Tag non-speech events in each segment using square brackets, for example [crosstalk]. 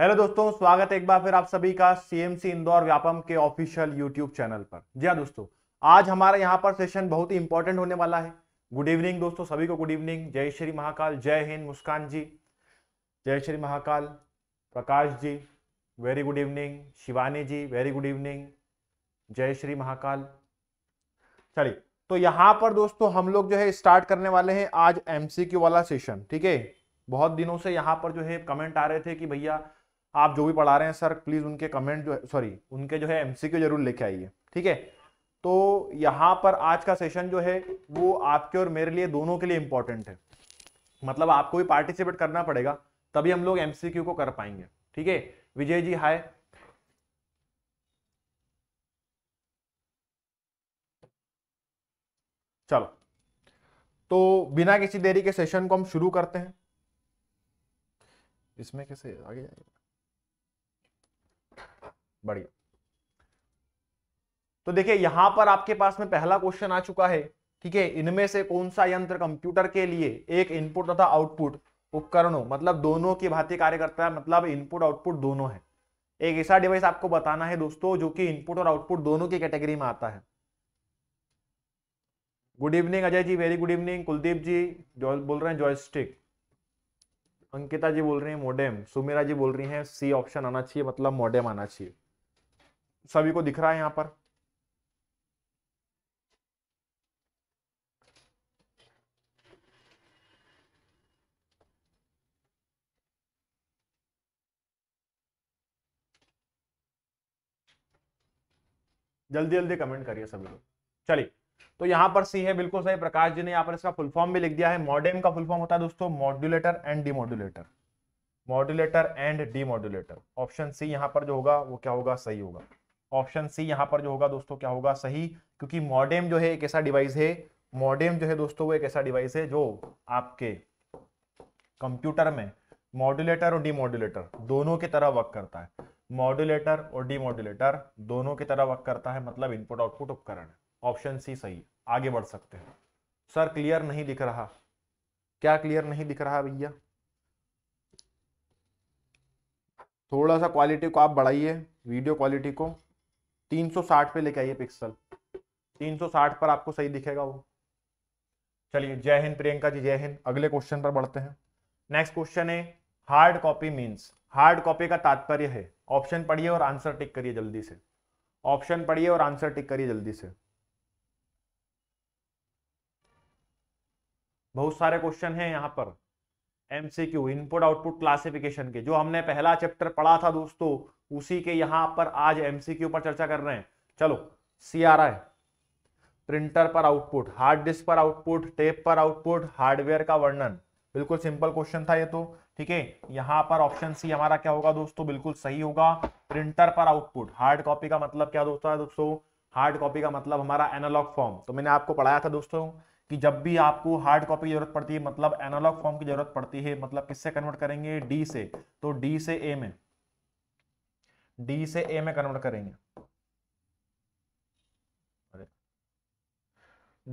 hello दोस्तों स्वागत है एक बार फिर आप सभी का सीएमसी इंदौर व्यापम के ऑफिशियल यूट्यूब चैनल पर जी हाँ दोस्तों आज हमारा यहाँ पर सेशन बहुत ही इंपॉर्टेंट होने वाला है गुड इवनिंग दोस्तों सभी को गुड इवनिंग जय श्री महाकाल जय हिंद मुस्कान जी जय Shri Mahakal Prakash ji very good evening Shivani ji very good evening जय श्री महाकाल चलिए तो यहाँ पर दोस्तों हम लोग जो है स्टार्ट करने वाले हैं आज एमसीक्यू वाला सेशन ठीक है बहुत दिनों से यहाँ पर जो है कमेंट आ रहे थे कि भैया आप जो भी पढ़ा रहे हैं सर प्लीज़ उनके कमेंट जो है सॉरी उनके जो है एमसीक्यू जरूर लेके आइए ठीक है तो यहाँ पर आज का सेशन जो है वो आपके और मेरे लिए दोनों के लिए इंपॉर्टेंट है मतलब आपको भी पार्टिसिपेट करना पड़ेगा तभी हम लोग एमसीक्यू को कर पाएंगे ठीक है विजय जी हाय चलो तो बिना किसी देरी के सेशन को हम शुरू करते हैं इसमें कैसे आगे जाएगा बढ़िया तो देखिए यहां पर आपके पास में पहला क्वेश्चन आ चुका है ठीक है इनमें से कौन सा यंत्र कंप्यूटर के लिए एक इनपुट तथा आउटपुट उपकरणों मतलब दोनों की भांति कार्य करता है मतलब इनपुट आउटपुट दोनों है एक ऐसा डिवाइस आपको बताना है दोस्तों जो कि इनपुट और आउटपुट दोनों की कैटेगरी में आता है good evening Ajay ji very good evening Kuldeep ji बोल रहे हैं जॉयस्टिक अंकिता जी बोल रही है मोडेम सुमेरा जी बोल रही है सी ऑप्शन आना चाहिए मतलब मोडेम आना चाहिए सभी को दिख रहा है यहां पर जल्दी जल्दी कमेंट करिए सभी लोग चलिए तो यहां पर सी है बिल्कुल सही प्रकाश जी ने यहां पर इसका फुल फॉर्म भी लिख दिया है मॉडेम का फुल फॉर्म होता है दोस्तों modulator and demodulator modulator and demodulator option C यहां पर जो होगा वो क्या होगा सही होगा ऑप्शन सी यहाँ पर जो होगा दोस्तों क्या होगा सही क्योंकि मॉडेम जो है एक ऐसा डिवाइस है मॉडेम जो है दोस्तों वो एक ऐसा डिवाइस है जो आपके कंप्यूटर में मॉड्यूलेटर और डीमोड्यूलेटर दोनों की तरह वर्क करता है मॉड्यूलेटर और डीमोड्यूलेटर दोनों की तरह वर्क करता है मतलब इनपुट आउटपुट उपकरण है ऑप्शन सी सही आगे बढ़ सकते हैं सर क्लियर नहीं दिख रहा क्या क्लियर नहीं दिख रहा भैया थोड़ा सा क्वालिटी को आप बढ़ाइए वीडियो क्वालिटी को 360 पे लेके आइए पिक्सल 360 पर आपको सही दिखेगा वो चलिए जय हिंद प्रियंका जी जय हिंद अगले क्वेश्चन पर बढ़ते हैं नेक्स्ट क्वेश्चन है hard copy means hard copy का तात्पर्य है ऑप्शन पढ़िए और आंसर टिक करिए जल्दी से ऑप्शन पढ़िए और आंसर टिक करिए जल्दी से बहुत सारे क्वेश्चन हैं यहाँ पर एमसीक्यू इनपुट आउटपुट क्लासिफिकेशन के जो हमने पहला चैप्टर पढ़ा था दोस्तों उसी के यहाँ पर आज एमसीक्यू पर चर्चा कर रहे हैं चलो सी आर आई प्रिंटर पर आउटपुट हार्ड डिस्क पर आउटपुट टेप पर आउटपुट हार्डवेयर का वर्णन बिल्कुल सिंपल क्वेश्चन था ये तो ठीक है यहाँ पर ऑप्शन सी हमारा क्या होगा दोस्तों बिल्कुल सही होगा प्रिंटर पर आउटपुट हार्ड कॉपी का मतलब क्या दोस्तों दोस्तों हार्ड कॉपी का मतलब हमारा एनालॉग फॉर्म तो मैंने आपको पढ़ाया था दोस्तों कि जब भी आपको हार्ड कॉपी की जरूरत पड़ती है मतलब एनालॉग फॉर्म की जरूरत पड़ती है मतलब किससे कन्वर्ट करेंगे डी से तो डी से ए में डी से ए में कन्वर्ट करेंगे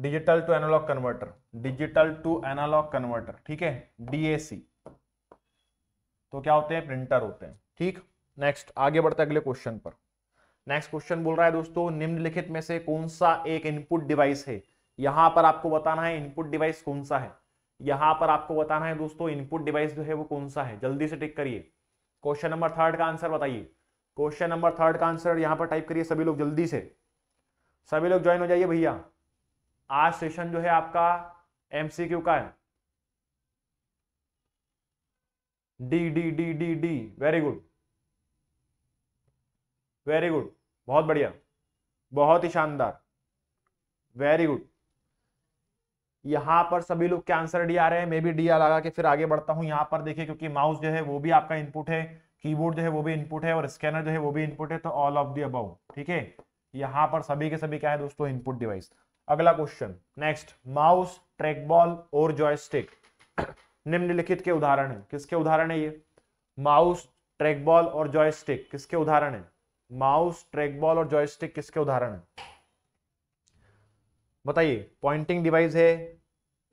digital to analogue converter digital to analogue converter ठीक है डीएसी तो क्या होते हैं प्रिंटर होते हैं ठीक नेक्स्ट आगे बढ़ते अगले क्वेश्चन पर नेक्स्ट क्वेश्चन बोल रहा है दोस्तों निम्नलिखित में से कौन सा एक इनपुट डिवाइस है यहां पर आपको बताना है इनपुट डिवाइस कौन सा है यहां पर आपको बताना है दोस्तों इनपुट डिवाइस जो है वो कौन सा है जल्दी से टिक करिए क्वेश्चन नंबर थर्ड का आंसर बताइए क्वेश्चन नंबर थर्ड का आंसर यहां पर टाइप करिए सभी लोग जल्दी से सभी लोग ज्वाइन हो जाइए भैया आज सेशन जो है आपका एमसीक्यू का है D D D D D very good very good बहुत बढ़िया बहुत ही शानदार वेरी गुड यहाँ पर सभी लोग के आंसर डी आ रहे हैं मैं भी डी आ लगा के फिर आगे बढ़ता हूँ यहाँ पर देखिए क्योंकि माउस जो है वो भी आपका इनपुट है कीबोर्ड जो है वो भी इनपुट है और स्कैनर जो है वो भी इनपुट है तो ऑल ऑफ दी अबाउ ठीक है यहाँ पर सभी के सभी क्या है दोस्तों इनपुट डिवाइस अगला question next mouse trackball और जॉयस्टिक [coughs] निम्नलिखित के उदाहरण है किसके उदाहरण है ये माउस ट्रैक बॉल और जॉयस्टिक किसके उदाहरण है माउस ट्रैक बॉल और जॉयस्टिक किसके उदाहरण है बताइए पॉइंटिंग डिवाइस है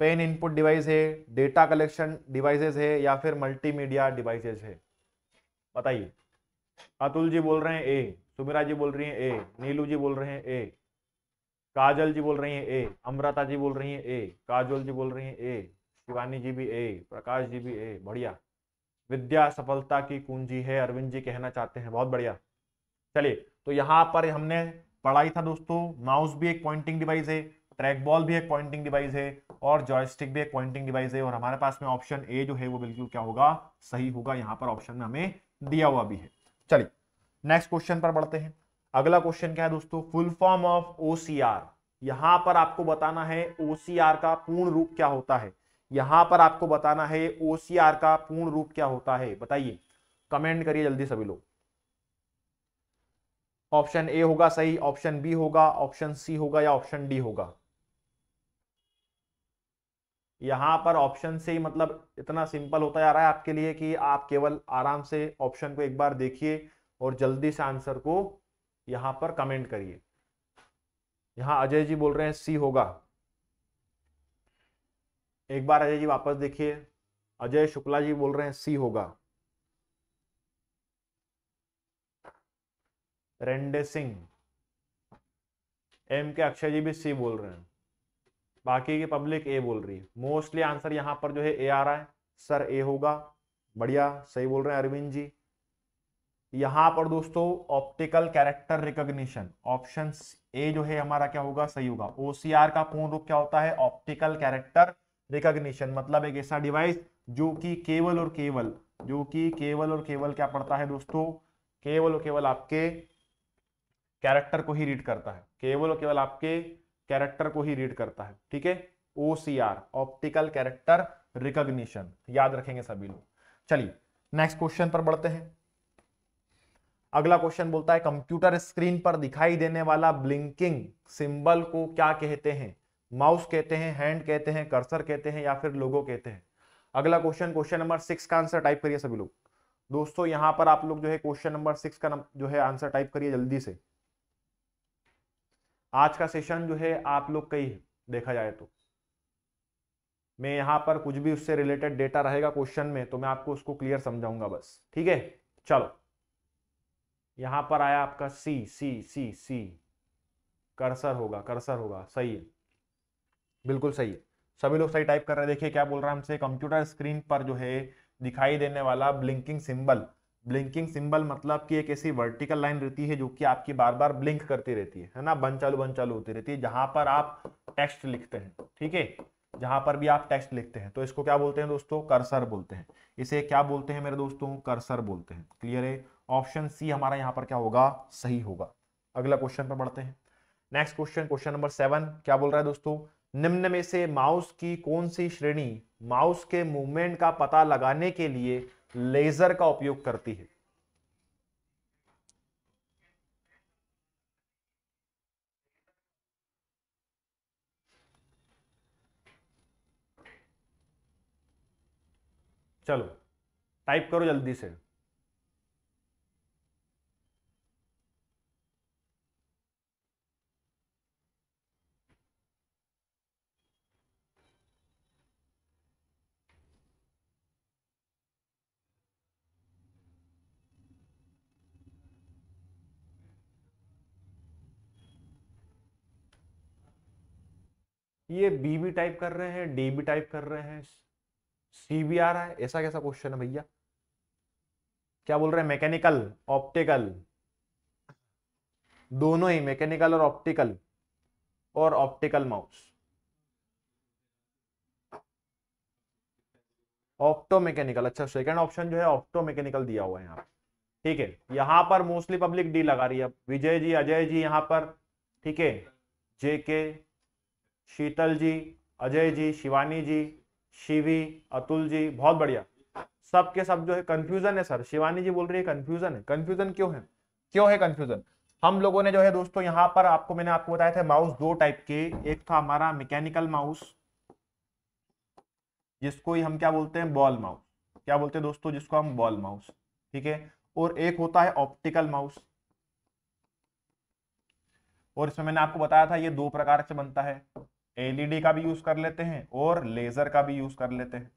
पेन इनपुट डिवाइस है डेटा कलेक्शन डिवाइसेस है या फिर मल्टीमीडिया डिवाइसेस है बताइए अतुल जी बोल रहे हैं ए सुमिरा जी बोल रही हैं ए नीलू जी बोल रहे हैं ए काजल जी बोल रही हैं ए अमृता जी बोल रही हैं ए काजल जी बोल रही हैं ए शिवानी जी भी ए प्रकाश जी भी ए बढ़िया विद्या सफलता की कुंजी है अरविंद जी कहना चाहते हैं बहुत बढ़िया चलिए तो यहाँ पर हमने पढ़ाई था दोस्तों माउस भी एक पॉइंटिंग डिवाइस है ट्रैक बॉल भी एक पॉइंटिंग डिवाइस है और जॉयस्टिक भी एक पॉइंटिंग डिवाइस है और हमारे पास में ऑप्शन ए जो है वो बिल्कुल क्या होगा सही होगा यहाँ पर ऑप्शन में हमें दिया हुआ भी है चलिए नेक्स्ट क्वेश्चन पर बढ़ते हैं अगला क्वेश्चन क्या है दोस्तों फुल फॉर्म ऑफ ओसीआर यहां पर आपको बताना है ओसीआर का पूर्ण रूप क्या होता है यहां पर आपको बताना है ओसीआर का पूर्ण रूप क्या होता है बताइए कमेंट करिए जल्दी सभी लोग ऑप्शन ए होगा सही ऑप्शन बी होगा ऑप्शन सी होगा या ऑप्शन डी होगा यहाँ पर ऑप्शन से ही मतलब इतना सिंपल होता जा रहा है आपके लिए कि आप केवल आराम से ऑप्शन को एक बार देखिए और जल्दी से आंसर को यहाँ पर कमेंट करिए यहाँ अजय जी बोल रहे हैं सी होगा एक बार अजय जी वापस देखिए अजय शुक्ला जी बोल रहे हैं सी होगा रेंडे सिंह एम के अक्षय जी भी सी बोल रहे हैं बाकी की पब्लिक ए बोल रही है मोस्टली आंसर यहाँ पर जो है ए आ रहा है सर ए होगा बढ़िया सही बोल रहे हैं अरविंद जी यहाँ पर दोस्तों optical character recognition option A जो है हमारा क्या होगा सही होगा ओसीआर का पूर्ण रूप क्या होता है ऑप्टिकल कैरेक्टर रिकॉग्निशन मतलब एक ऐसा डिवाइस जो कि केवल और केवल जो कि केवल और केवल क्या पड़ता है दोस्तों केवल और केवल आपके कैरेक्टर को ही रीड करता है केवल और केवल आपके कैरेक्टर को ही रीड करता है ठीक है O C R optical character recognition याद रखेंगे सभी लोग चलिए नेक्स्ट क्वेश्चन पर बढ़ते हैं अगला क्वेश्चन बोलता है कंप्यूटर स्क्रीन पर दिखाई देने वाला ब्लिंकिंग सिंबल को क्या कहते हैं माउस कहते हैं हैंड कहते हैं कर्सर कहते हैं या फिर लोगो कहते हैं अगला क्वेश्चन क्वेश्चन नंबर सिक्स का आंसर टाइप करिए सभी लोग दोस्तों यहां पर आप लोग जो है क्वेश्चन नंबर सिक्स का जो है आंसर टाइप करिए जल्दी से आज का सेशन जो है आप लोग का ही देखा जाए तो मैं यहां पर कुछ भी उससे रिलेटेड डेटा रहेगा क्वेश्चन में तो मैं आपको उसको क्लियर समझाऊंगा बस ठीक है चलो यहां पर आया आपका सी सी सी सी करसर होगा करसर होगा सही है बिल्कुल सही है सभी लोग सही टाइप कर रहे हैं देखिए क्या बोल रहा है हमसे कंप्यूटर स्क्रीन पर जो है दिखाई देने वाला ब्लिंकिंग सिंबल ब्लिंकिंग सिंबल मतलब कि एक ऐसी वर्टिकल लाइन रहती है जो कि आपकी बार बार ब्लिंक करती रहती है है ना बन चालू बन चालू होती रहती है जहां पर आप टेक्स्ट लिखते हैं ठीक है जहां पर भी आप टेक्स्ट लिखते हैं तो इसको क्या बोलते हैं दोस्तों कर्सर बोलते हैं इसे क्या बोलते हैं मेरे दोस्तों कर्सर बोलते हैं क्लियर है ऑप्शन सी हमारा यहाँ पर क्या होगा सही होगा अगला क्वेश्चन पर बढ़ते हैं next question question number seven क्या बोल रहा है दोस्तों निम्न में से माउस की कौन सी श्रेणी माउस के मूवमेंट का पता लगाने के लिए लेजर का उपयोग करती है चलो टाइप करो जल्दी से ये बी भी टाइप कर रहे हैं डी भी टाइप कर रहे हैं सी भी आ रहा है ऐसा कैसा क्वेश्चन है भैया क्या बोल रहे हैं मैकेनिकल ऑप्टिकल दोनों ही मैकेनिकल और ऑप्टिकल और ऑप्टिकल माउस ऑप्टो मैकेनिकल अच्छा सेकंड ऑप्शन जो है ऑप्टो मैकेनिकल दिया हुआ है यहाँ ठीक है यहां पर मोस्टली पब्लिक डी लगा रही है विजय जी अजय जी यहां पर ठीक है जेके शीतल जी अजय जी शिवानी जी शिवी अतुल जी बहुत बढ़िया सब के सब जो है कंफ्यूजन है सर शिवानी जी बोल रही है कंफ्यूजन है कंफ्यूजन क्यों है क्यों है कंफ्यूजन हम लोगों ने जो है दोस्तों यहाँ पर आपको मैंने आपको बताया था माउस दो टाइप के एक था हमारा मैकेनिकल माउस जिसको ही हम क्या बोलते हैं बॉल माउस क्या बोलते हैं दोस्तों जिसको हम बॉल माउस ठीक है और एक होता है ऑप्टिकल माउस और इसमें मैंने आपको बताया था ये दो प्रकार से बनता है एलईडी का भी यूज कर लेते हैं और लेजर का भी यूज कर लेते हैं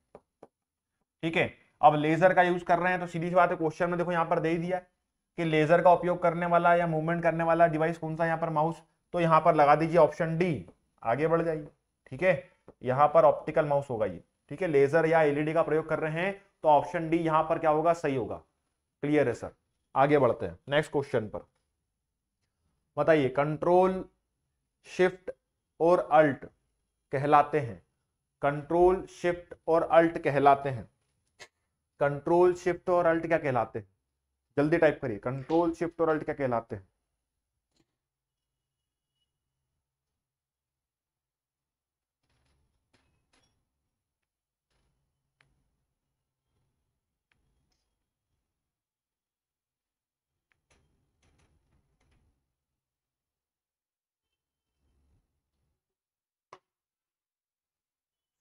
ठीक है अब लेजर का यूज कर रहे हैं तो सीधी सी बात है क्वेश्चन में देखो यहाँ पर दे ही दिया कि लेजर का उपयोग करने वाला या मूवमेंट करने वाला डिवाइस कौन सा यहाँ पर माउस तो यहाँ पर लगा दीजिए ऑप्शन डी आगे बढ़ जाइए ठीक है यहाँ पर ऑप्टिकल माउस होगा ये ठीक है लेजर या एलईडी e का प्रयोग कर रहे हैं तो ऑप्शन डी यहाँ पर क्या होगा सही होगा क्लियर है सर आगे बढ़ते हैं नेक्स्ट क्वेश्चन पर बताइए कंट्रोल शिफ्ट और अल्ट कहलाते हैं कंट्रोल शिफ्ट और अल्ट कहलाते हैं कंट्रोल शिफ्ट और अल्ट क्या कहलाते हैं जल्दी टाइप करिए कंट्रोल शिफ्ट और अल्ट क्या कहलाते हैं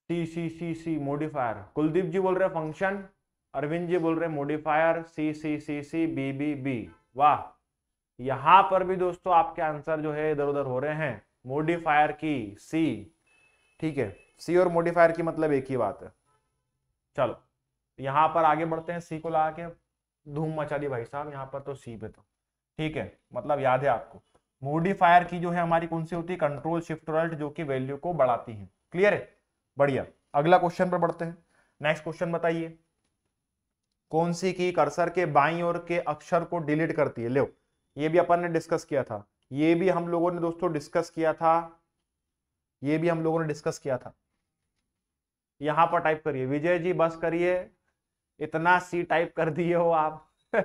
सी सी सी सी मोडिफायर कुलदीप जी बोल रहे फंक्शन अरविंद जी बोल रहे modifier C C C C B B B वाह यहां पर भी दोस्तों आपके आंसर जो है इधर उधर हो रहे हैं मोडिफायर की सी ठीक है सी और मोडिफायर की मतलब एक ही बात है चलो यहां पर आगे बढ़ते हैं सी को ला के धूम मचा दी भाई साहब यहाँ पर तो सी पे तो ठीक है मतलब याद है आपको मोडिफायर की जो है हमारी कौन सी होती है कंट्रोल शिफ्ट जो कि वैल्यू को बढ़ाती है क्लियर है बढ़िया अगला क्वेश्चन पर बढ़ते हैं नेक्स्ट क्वेश्चन बताइए कौन सी की कर्सर के बाई और के अक्षर को डिलीट करती है लो ये भी अपन ने डिस्कस किया था ये भी हम लोगों ने दोस्तों डिस्कस किया था ये भी हम लोगों ने डिस्कस किया था यहां पर टाइप करिए विजय जी बस करिए इतना सी टाइप कर दिए हो आप [laughs]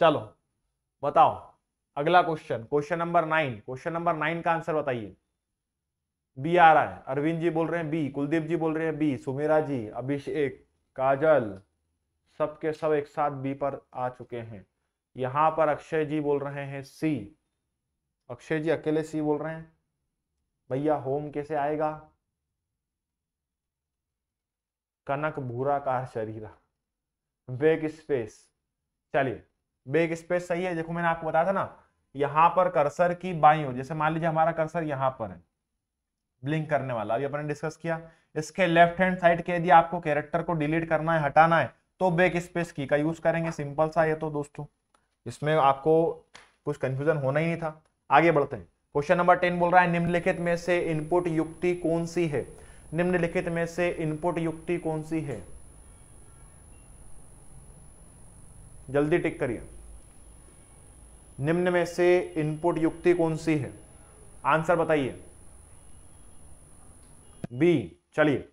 चलो बताओ अगला question question number nine question number nine का आंसर बताइए बी आ रहा है अरविंद जी बोल रहे हैं बी कुलदीप जी बोल रहे हैं बी सुमेरा जी अभिषेक काजल सब के सब एक साथ बी पर आ चुके हैं यहां पर अक्षय जी बोल रहे हैं सी अक्षय जी अकेले सी बोल रहे हैं भैया होम कैसे आएगा कनक भूरा कार शरीर बेग स्पेस चलिए बेग स्पेस सही है देखो मैंने आपको बताया था ना यहां पर कर्सर की बाई हो जैसे मान लीजिए हमारा कर्सर यहां पर है ब्लिंक करने वाला अभी अपने डिस्कस किया इसके लेफ्ट हैंड साइड के यदि आपको कैरेक्टर को डिलीट करना है हटाना है तो बैक स्पेस की का यूज करेंगे सिंपल सा ये तो दोस्तों इसमें आपको कुछ कंफ्यूजन होना ही नहीं था आगे बढ़ते हैं क्वेश्चन नंबर टेन बोल रहा है निम्नलिखित में से इनपुट युक्ति कौन सी है निम्नलिखित में से इनपुट युक्ति कौन सी है जल्दी टिक करिए निम्न में से इनपुट युक्ति कौन सी है आंसर बताइए बी चलिए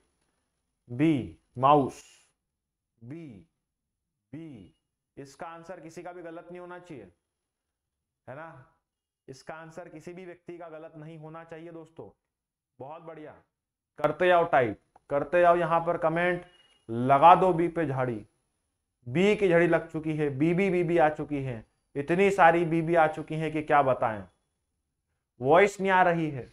बी माउस बी बी इसका आंसर किसी का भी गलत नहीं होना चाहिए है ना इसका आंसर किसी भी व्यक्ति का गलत नहीं होना चाहिए दोस्तों बहुत बढ़िया करते जाओ टाइप करते जाओ यहां पर कमेंट लगा दो बी पे झाड़ी बी की झड़ी लग चुकी है बीबी बीबी आ चुकी है इतनी सारी बीबी आ चुकी है कि क्या बताएं वॉइस नहीं आ रही है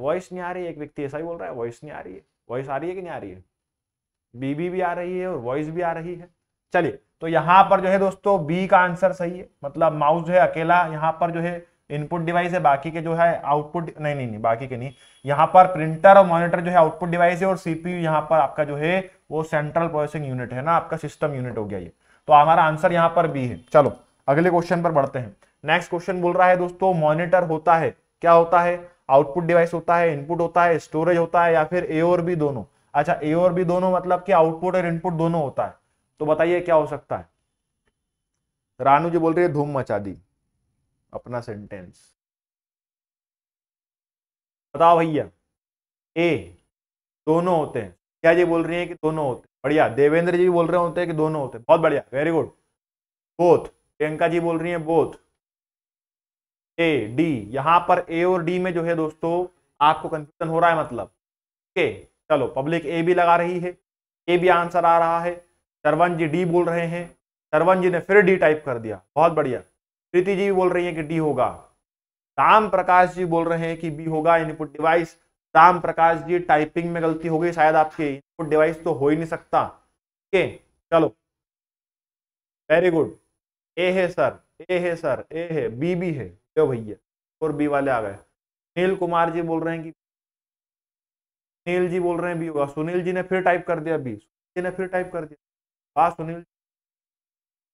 वॉइस नहीं आ रही है एक व्यक्ति ऐसा ही बोल रहा है वॉइस नहीं आ रही है वॉइस आ रही है कि नहीं आ रही है बीबी भी आ रही है और वॉइस भी आ रही है चलिए तो यहाँ पर जो है दोस्तों बी का आंसर सही है मतलब माउस जो है अकेला यहाँ पर जो है इनपुट डिवाइस है बाकी के जो है आउटपुट नहीं नहीं नहीं बाकी के नहीं यहाँ पर प्रिंटर और मॉनिटर जो है आउटपुट डिवाइस है और सीपीयू यहाँ पर आपका जो है वो सेंट्रल प्रोसेसिंग यूनिट है ना आपका सिस्टम यूनिट हो गया ये तो हमारा आंसर यहाँ पर बी है चलो अगले क्वेश्चन पर बढ़ते हैं नेक्स्ट क्वेश्चन बोल रहा है दोस्तों मॉनिटर होता है क्या होता है आउटपुट डिवाइस होता है इनपुट होता है स्टोरेज होता है या फिर ए और बी दोनों अच्छा ए और बी दोनों मतलब कि आउटपुट और इनपुट दोनों होता है तो बताइए क्या हो सकता है रानू जी बोल रही है धूम मचा दी अपना सेंटेंस बताओ भैया ए दोनों होते हैं क्या जी बोल रही है कि दोनों होते हैं बढ़िया देवेंद्र जी बोल रहे होते हैं कि दोनों होते हैं बहुत बढ़िया very good both Priyanka ji बोल रही है बोथ ए डी यहां पर ए और डी में जो है दोस्तों आपको कंफ्यूजन हो रहा है मतलब ओके चलो पब्लिक ए भी लगा रही है ए भी आंसर आ रहा है सरवन जी डी बोल रहे हैं सरवन जी ने फिर डी टाइप कर दिया बहुत बढ़िया प्रीति जी बोल रही है कि डी होगा राम प्रकाश जी बोल रहे हैं कि बी होगा input device Ram Prakash ji typing में गलती हो गई शायद आपके इनपुट डिवाइस तो हो ही नहीं सकता ओके चलो वेरी गुड ए है सर ए है सर ए है बी भी है लो भैया और बी वाले आ गए नील कुमार जी बोल रहे हैं कि नील जी बोल रहे हैं बी होगा सुनील जी ने फिर टाइप कर दिया बी सुनील जी ने फिर टाइप कर दिया हाँ सुनील जी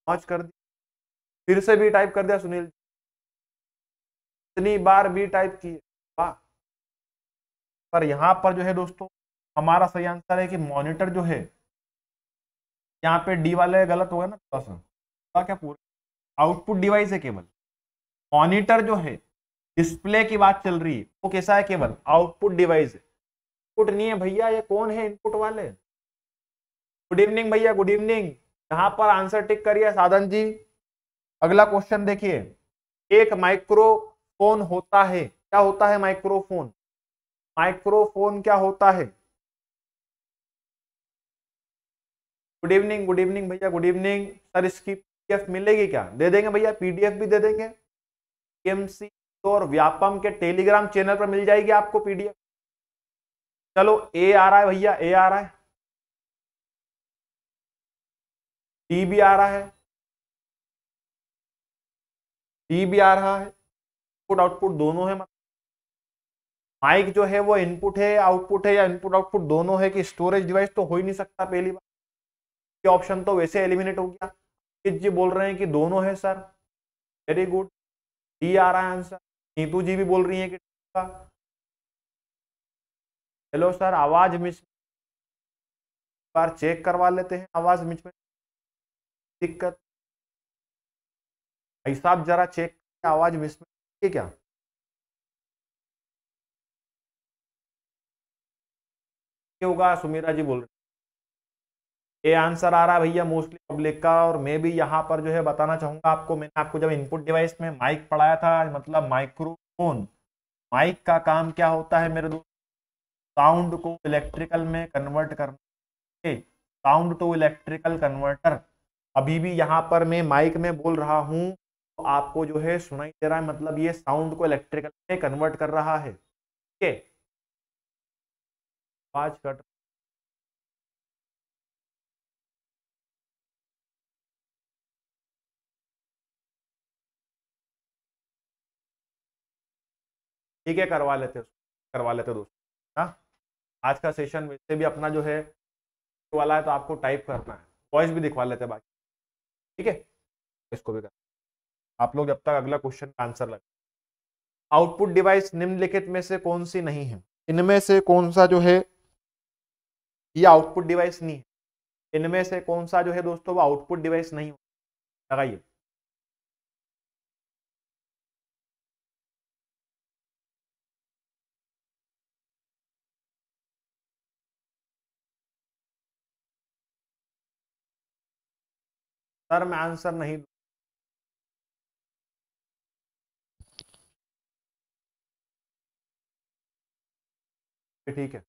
पाँच कर दिया फिर से बी टाइप कर दिया सुनील जी इतनी बार बी टाइप किए वाह पर यहाँ पर जो है दोस्तों हमारा सही आंसर है कि मॉनिटर जो है यहाँ पे डी वाले गलत हो गया ना क्या पूरा आउटपुट डिवाइस है केवल मॉनिटर जो है डिस्प्ले की बात चल रही है वो कैसा है केवल आउटपुट डिवाइस इनपुट नहीं है भैया ये कौन है इनपुट वाले गुड इवनिंग भैया गुड इवनिंग यहाँ पर आंसर टिक करिए साधन जी अगला क्वेश्चन देखिए एक माइक्रोफोन होता है क्या होता है माइक्रोफोन माइक्रोफोन क्या होता है गुड इवनिंग गुड इवनिंग भैया गुड इवनिंग सर इसकी पीडीएफ मिलेगी क्या दे देंगे भैया पीडीएफ भी दे देंगे एमसी और व्यापम के टेलीग्राम चैनल पर मिल जाएगी आपको पीडीएफ चलो ए आ रहा है भैया ए आ रहा है टी भी आ रहा है टी भी आ रहा है इनपुट आउटपुट दोनों है माइक जो है वो इनपुट है आउटपुट है या इनपुट आउटपुट दोनों है कि स्टोरेज डिवाइस तो हो ही नहीं सकता पहली बार ये ऑप्शन तो वैसे एलिमिनेट हो गया जी बोल रहे हैं कि दोनों है सर वेरी गुड डी आ रहा है आंसर नीतू जी भी बोल रही है कि हेलो सर आवाज मिस बार चेक करवा लेते हैं आवाज मिस में दिक्कत भाई साहब जरा चेक आवाज मिस में क्या होगा सुमीरा जी बोल रहे ए आंसर आ रहा है भैया मोस्टली पब्लिक का और मैं भी यहाँ पर जो है बताना चाहूंगा आपको मैंने आपको जब इनपुट डिवाइस में माइक पढ़ाया था मतलब माइक्रोफोन माइक का काम क्या होता है मेरे दोस्त साउंड को इलेक्ट्रिकल में कन्वर्ट करना साउंड टू इलेक्ट्रिकल कन्वर्टर अभी भी यहाँ पर मैं माइक में बोल रहा हूँ तो आपको जो है सुनाई दे रहा है मतलब ये साउंड को इलेक्ट्रिकल में कन्वर्ट कर रहा है ठीक है आवाज कट ठीक है करवा लेते करवा लेते दोस्तों हाँ आज का सेशन में से भी अपना जो है वाला है तो आपको टाइप करना है वॉइस भी दिखवा लेते बाकी ठीक है इसको भी कर आप लोग जब तक अगला क्वेश्चन का आंसर लगे आउटपुट डिवाइस निम्नलिखित में से कौन सी नहीं है इनमें से कौन सा जो है ये आउटपुट डिवाइस नहीं है इनमें से कौन सा जो है दोस्तों वो आउटपुट डिवाइस नहीं हो लगाइए सर मैं आंसर नहीं ठीक है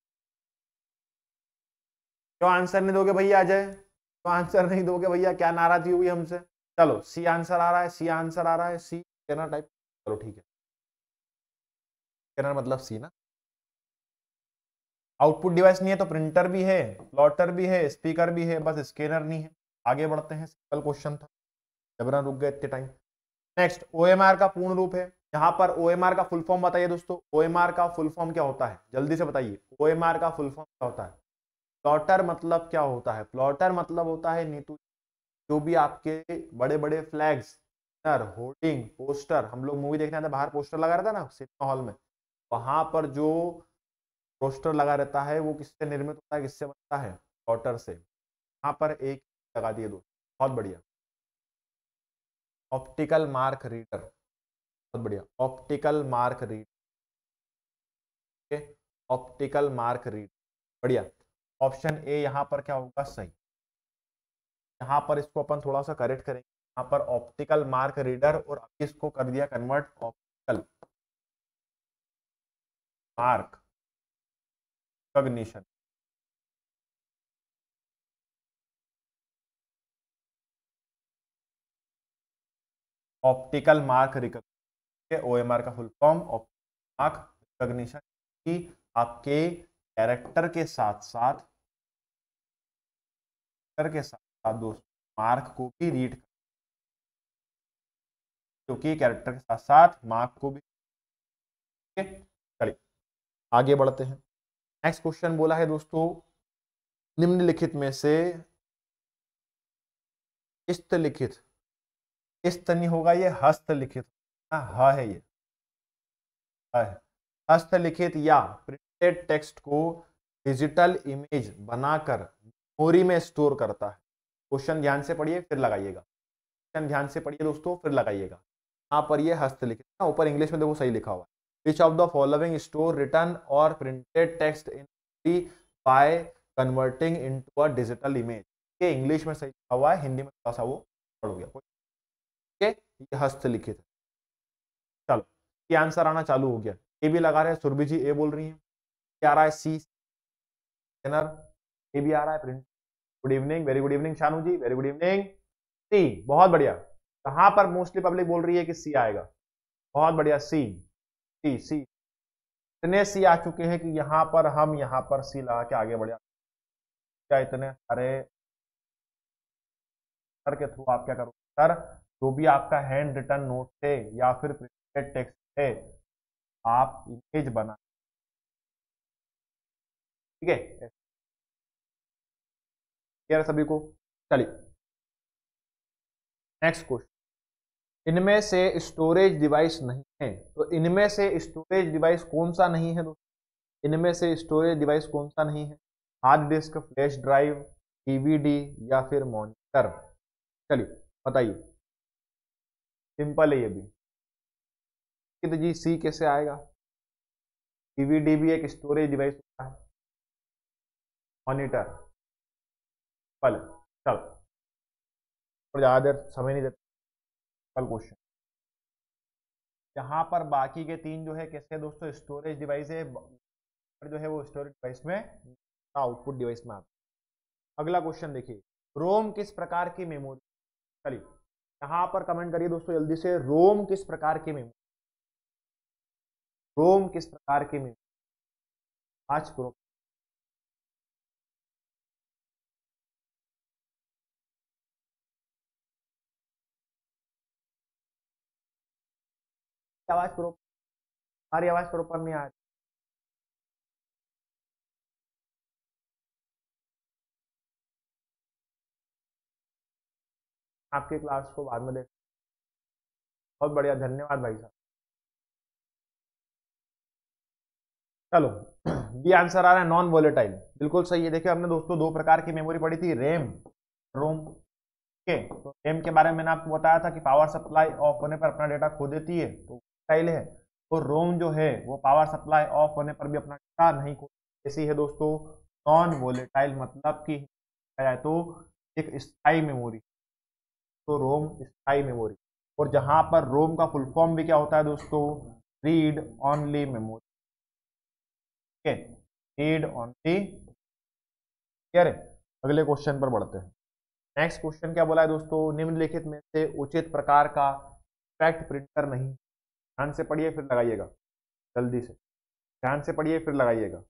क्यों आंसर नहीं दोगे भैया आ जाए तो आंसर नहीं दोगे भैया क्या नाराजगी हुई हमसे चलो सी आंसर आ रहा है सी आंसर आ रहा है सी कैनर टाइप चलो ठीक है कैनर मतलब सी ना आउटपुट डिवाइस नहीं है तो प्रिंटर भी है प्लॉटर भी है स्पीकर भी है बस स्कैनर नहीं है आगे बढ़ते हैं सिंपल क्वेश्चन था जबरन रुक गए इतने टाइम नेक्स्ट ओ का पूर्ण रूप है यहाँ पर ओ का फुल फॉर्म बताइए दोस्तों ओ का फुल फॉर्म क्या होता है जल्दी से बताइए ओ का फुल फॉर्म क्या होता है प्लॉटर मतलब क्या होता है प्लॉटर मतलब होता है नीतू जो भी आपके बड़े बड़े फ्लैग्स होर्डिंग पोस्टर हम लोग मूवी देखने आते बाहर पोस्टर लगा रहता है ना सिनेमा हॉल में वहां पर जो पोस्टर लगा रहता है वो किससे निर्मित होता है किससे बनता है प्लॉटर से यहाँ पर एक लगा दिए दोस्त बहुत बढ़िया ऑप्टिकल मार्क रीडर बहुत बढ़िया optical mark reader optical mark reader बढ़िया ऑप्शन ए यहाँ पर क्या होगा सही यहाँ पर इसको अपन थोड़ा सा करेक्ट करेंगे यहाँ पर ऑप्टिकल मार्क रीडर और अभी इसको कर दिया convert optical mark recognition optical mark recognition O M R का full form optical mark recognition की आपके कैरेक्टर के साथ साथ के साथ साथ दोस्तों मार्क को भी रीड क्योंकि कैरेक्टर के साथ साथ मार्क को भी चलिए आगे बढ़ते हैं नेक्स्ट क्वेश्चन बोला है दोस्तों निम्नलिखित में से इस्त लिखित स्तनी होगा ये हस्तलिखित ह हाँ, हाँ है ये हाँ हस्तलिखित या प्रिंटेड टेक्स्ट को डिजिटल इमेज बनाकर मेमोरी में स्टोर करता है क्वेश्चन ध्यान से पढ़िए फिर लगाइएगा क्वेश्चन ध्यान से पढ़िए दोस्तों फिर लगाइएगा यहाँ पर ये हस्तलिखित ना ऊपर इंग्लिश में देखो सही लिखा हुआ है which of the following store written और printed text in by converting into a digital image ये इंग्लिश में सही लिखा हुआ है हिंदी में थोड़ा सा वो पढ़ गया है ये हस्तलिखित है चलो ये आंसर आना चालू हो गया ए भी लगा रहे हैं सुरभि जी ए बोल रही हैं क्या आ रहा है सी स्कैनर ए भी आ रहा है print good evening very good evening Shanu ji very good evening C बहुत बढ़िया कहां पर मोस्टली पब्लिक बोल रही है कि सी आएगा बहुत बढ़िया सी सी सी इतने सी आ चुके हैं कि यहाँ पर हम यहाँ पर सी लगा के आगे बढ़िया क्या इतने सारे सर के थ्रू आप क्या करोगे सर जो भी आपका हैंड रिटर्न नोट है या फिर प्रिंटेड टेक्स्ट है आप इमेज बना ठीक है क्लियर सभी को चलिए नेक्स्ट क्वेश्चन इनमें से स्टोरेज डिवाइस नहीं है तो इनमें से स्टोरेज डिवाइस कौन सा नहीं है दोस्तों इनमें से स्टोरेज डिवाइस कौन सा नहीं है hard disk flash drive DVD या फिर मॉनिटर चलिए बताइए सिंपल है ये भी कि तो जी सी कैसे आएगा डीवीडी भी एक स्टोरेज डिवाइस होता है मॉनिटर पल चल और ज़्यादा देर समय नहीं देते कल क्वेश्चन यहाँ पर बाकी के तीन जो है कैसे दोस्तों स्टोरेज डिवाइस है जो है वो स्टोरेज डिवाइस में आउटपुट डिवाइस में आता अगला क्वेश्चन देखिए रोम किस प्रकार की मेमोरी चलिए यहां पर कमेंट करिए दोस्तों जल्दी से रोम किस प्रकार की मेमोरी रोम किस प्रकार की मेमोरी पांच प्रो आवाज प्रो हमारी आवाज प्रॉपर नहीं आ रही आपकी क्लास को बाद में देखा बहुत बढ़िया धन्यवाद भाई साहब चलो बी [clears throat] आंसर आ रहा है नॉन वोलेटाइल बिल्कुल सही है देखिए हमने दोस्तों दो प्रकार की मेमोरी पढ़ी थी रेम रोम के तो रेम के बारे में मैंने आपको बताया था कि पावर सप्लाई ऑफ होने पर अपना डेटा खो देती है तो वोलेटाइल है और तो रोम जो है वो पावर सप्लाई ऑफ होने पर भी अपना डेटा नहीं खो ऐसी है दोस्तों नॉन वोलेटाइल मतलब कि तो एक स्थायी मेमोरी तो रोम स्थाई मेमोरी और जहां पर रोम का फुल फॉर्म भी क्या होता है दोस्तों read only memory okay read only क्या है अगले क्वेश्चन पर बढ़ते हैं नेक्स्ट क्वेश्चन क्या बोला है दोस्तों निम्नलिखित में से उचित प्रकार का फैक्ट प्रिंटर नहीं ध्यान से पढ़िए फिर लगाइएगा जल्दी से ध्यान से पढ़िए फिर लगाइएगा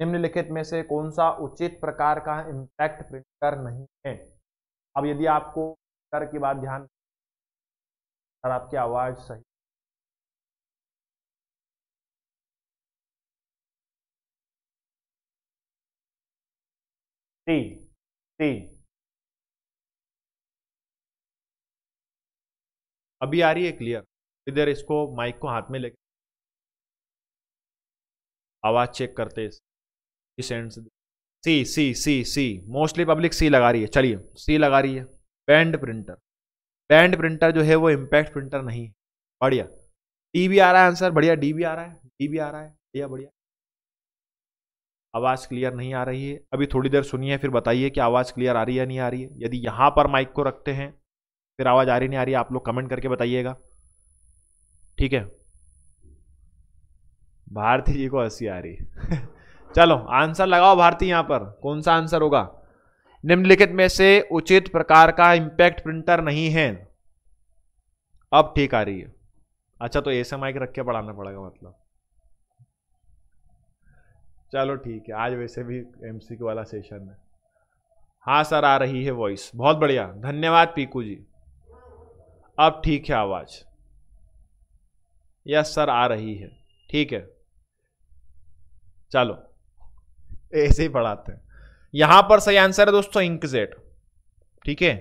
निम्नलिखित में से कौन सा उचित प्रकार का इम्पैक्ट प्रिंटर नहीं है अब यदि आपको कर की बात ध्यान सर आपकी आवाज़ सही तीन तीन अभी आ रही है क्लियर इधर इसको माइक को हाथ में लेके आवाज़ चेक करते हैं he sends C C C C mostly public C लगा रही है चलिए सी लगा रही है बैंड प्रिंटर बैंड प्रिंटर जो है वो इम्पैक्ट प्रिंटर नहीं बढ़िया डी भी आ रहा है आंसर बढ़िया डी भी आ रहा है डी भी आ रहा है बढ़िया बढ़िया आवाज़ क्लियर नहीं आ रही है अभी थोड़ी देर सुनिए फिर बताइए कि आवाज़ क्लियर आ रही है नहीं आ रही है यदि यहाँ पर माइक को रखते हैं फिर आवाज़ आ रही नहीं आ रही आप लोग कमेंट करके बताइएगा ठीक है भारती जी को हंसी आ रही है [laughs] चलो आंसर लगाओ भारती यहां पर कौन सा आंसर होगा निम्नलिखित में से उचित प्रकार का इंपैक्ट प्रिंटर नहीं है अब ठीक आ रही है अच्छा तो एस एम आई रख के पढ़ाना पड़ेगा मतलब चलो ठीक है आज वैसे भी एमसीक्यू वाला सेशन है हाँ सर आ रही है वॉइस बहुत बढ़िया धन्यवाद पीकू जी अब ठीक है आवाज यस सर आ रही है ठीक है चलो ऐसे ही पढ़ाते हैं यहां पर सही आंसर है दोस्तों इंकजेट ठीक है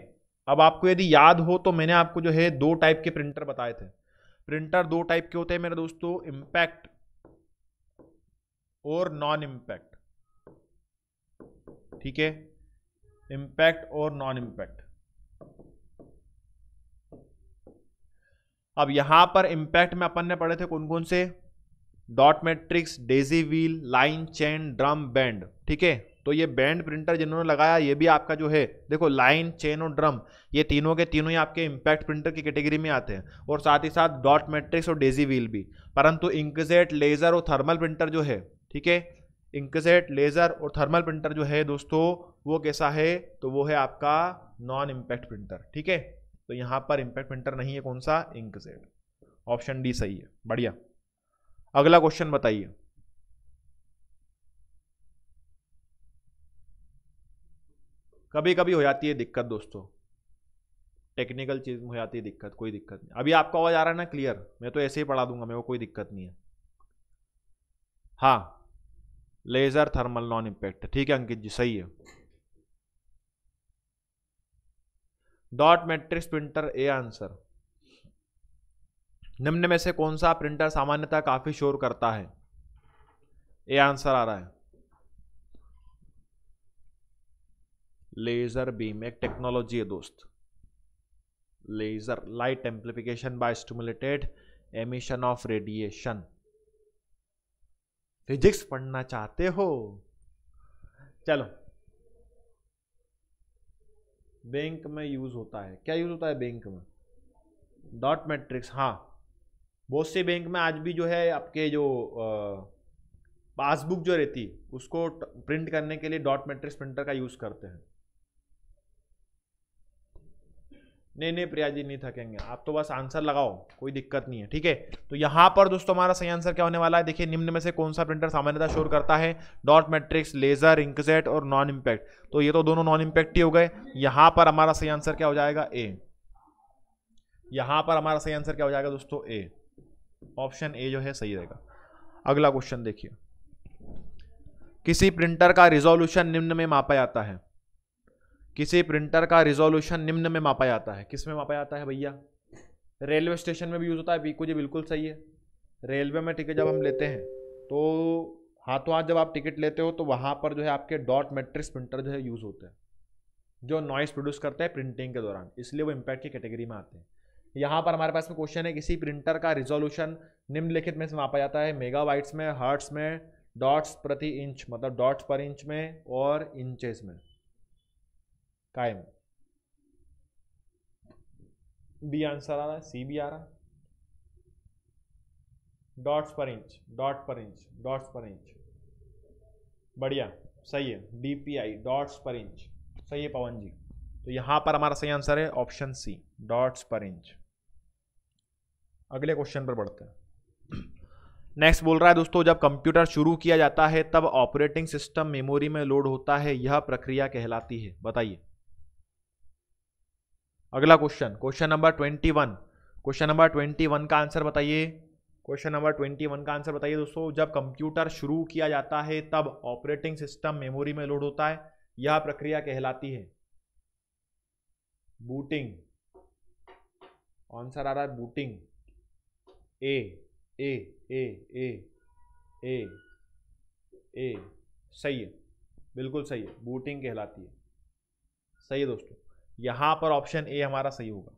अब आपको यदि याद हो तो मैंने आपको जो है दो टाइप के प्रिंटर बताए थे प्रिंटर दो टाइप के होते हैं मेरे दोस्तों इम्पैक्ट और नॉन इंपैक्ट ठीक है इंपैक्ट और नॉन इम्पैक्ट अब यहां पर इंपैक्ट में अपन ने पढ़े थे कौन कौन से dot matrix daisy wheel line chain drum band ठीक है तो ये बैंड प्रिंटर जिन्होंने लगाया ये भी आपका जो है देखो लाइन चेन और ड्रम ये तीनों के तीनों ही आपके इम्पैक्ट प्रिंटर की कैटेगरी में आते हैं और साथ ही साथ डॉट मैट्रिक्स और डेजी व्हील भी परंतु इंकजेट लेज़र और थर्मल प्रिंटर जो है ठीक है इंकजेट लेज़र और थर्मल प्रिंटर जो है दोस्तों वो कैसा है तो वो है आपका नॉन इम्पैक्ट प्रिंटर ठीक है तो यहाँ पर इम्पैक्ट प्रिंटर नहीं है कौन सा इंकजेट ऑप्शन डी सही है बढ़िया अगला क्वेश्चन बताइए कभी कभी हो जाती है दिक्कत दोस्तों टेक्निकल चीज में हो जाती है दिक्कत कोई दिक्कत नहीं अभी आपका आवाज आ रहा है ना क्लियर मैं तो ऐसे ही पढ़ा दूंगा मेरे को कोई दिक्कत नहीं है हाँ लेजर थर्मल नॉन इंपैक्ट ठीक है अंकित जी सही है dot matrix printer A answer निम्न में से कौन सा प्रिंटर सामान्यतः काफ़ी शोर करता है ये आंसर आ रहा है लेज़र बीम एक टेक्नोलॉजी है दोस्त laser light amplification by stimulated emission of radiation physics पढ़ना चाहते हो चलो बैंक में यूज होता है क्या यूज होता है बैंक में डॉट मैट्रिक्स हाँ बहुत से बैंक में आज भी जो है आपके जो पासबुक जो रहती उसको प्रिंट करने के लिए डॉट मैट्रिक्स प्रिंटर का यूज़ करते हैं नहीं नहीं प्रिया जी नहीं थकेंगे आप तो बस आंसर लगाओ कोई दिक्कत नहीं है ठीक है तो यहाँ पर दोस्तों हमारा सही आंसर क्या होने वाला है देखिए निम्न में से कौन सा प्रिंटर सामान्यता शोर करता है डॉट मैट्रिक्स लेजर इंकजेट और नॉन इम्पैक्ट तो ये तो दोनों नॉन इम्पैक्ट ही हो गए यहाँ पर हमारा सही आंसर क्या हो जाएगा ए यहाँ पर हमारा सही आंसर क्या हो जाएगा दोस्तों ए ऑप्शन ए जो है सही रहेगा अगला क्वेश्चन देखिए किसी प्रिंटर का रिजोल्यूशन निम्न में मापा जाता है किसी प्रिंटर का रिजोल्यूशन निम्न में मापा जाता है किस में मापा जाता है भैया रेलवे स्टेशन में भी यूज़ होता है बीकू जी बिल्कुल सही है रेलवे में टिकट जब हम लेते हैं तो हाथों हाथ जब आप टिकट लेते हो तो वहाँ पर जो है आपके डॉट मेट्रिक्स प्रिंटर जो है यूज़ होते हैं जो नॉइस प्रोड्यूस करते हैं प्रिंटिंग के दौरान इसलिए वो इम्पैक्ट की कैटेगरी में आते हैं यहाँ पर हमारे पास में क्वेश्चन है किसी प्रिंटर का रिजोल्यूशन निम्नलिखित में से मापा जाता है मेगावाइट्स में हर्ट्स में डॉट्स प्रति इंच मतलब डॉट्स पर इंच में और इंचेस में कायम बी आंसर आ रहा है सी भी आ रहा है dots per inch dot per inch dots per inch बढ़िया सही है डीपीआई डॉट्स पर इंच सही है पवन जी तो यहां पर हमारा सही आंसर है option C dots per inch अगले क्वेश्चन पर बढ़ते हैं नेक्स्ट बोल रहा है दोस्तों जब कंप्यूटर शुरू किया जाता है तब ऑपरेटिंग सिस्टम मेमोरी में लोड होता है यह प्रक्रिया कहलाती है बताइए अगला question question number twenty one question number twenty one का आंसर बताइए क्वेश्चन नंबर ट्वेंटी वन का आंसर बताइए दोस्तों जब कंप्यूटर शुरू किया जाता है तब ऑपरेटिंग सिस्टम मेमोरी में लोड होता है यह प्रक्रिया कहलाती है बूटिंग आंसर आ रहा है booting A A A A A ए सही है बिल्कुल सही है बूटिंग कहलाती है सही है दोस्तों यहाँ पर ऑप्शन ए हमारा सही होगा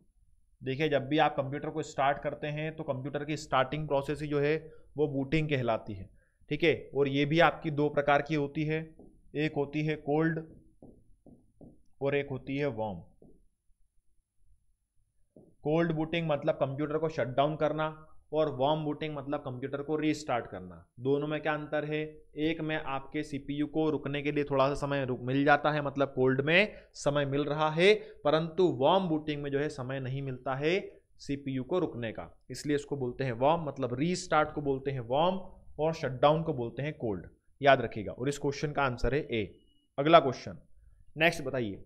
देखिए जब भी आप कंप्यूटर को स्टार्ट करते हैं तो कंप्यूटर की स्टार्टिंग प्रोसेस ही जो है वो बूटिंग कहलाती है ठीक है और ये भी आपकी दो प्रकार की होती है एक होती है कोल्ड और एक होती है वॉम कोल्ड बूटिंग मतलब कंप्यूटर को शट डाउन करना और वार्म बूटिंग मतलब कंप्यूटर को रीस्टार्ट करना दोनों में क्या अंतर है एक में आपके सीपीयू को रुकने के लिए थोड़ा सा समय मिल जाता है मतलब कोल्ड में समय मिल रहा है परंतु वार्म बूटिंग में जो है समय नहीं मिलता है सीपीयू को रुकने का इसलिए इसको बोलते हैं वार्म मतलब रीस्टार्ट को बोलते हैं वार्म और शटडाउन को बोलते हैं कोल्ड याद रखिएगा और इस क्वेश्चन का आंसर है ए अगला क्वेश्चन नेक्स्ट बताइए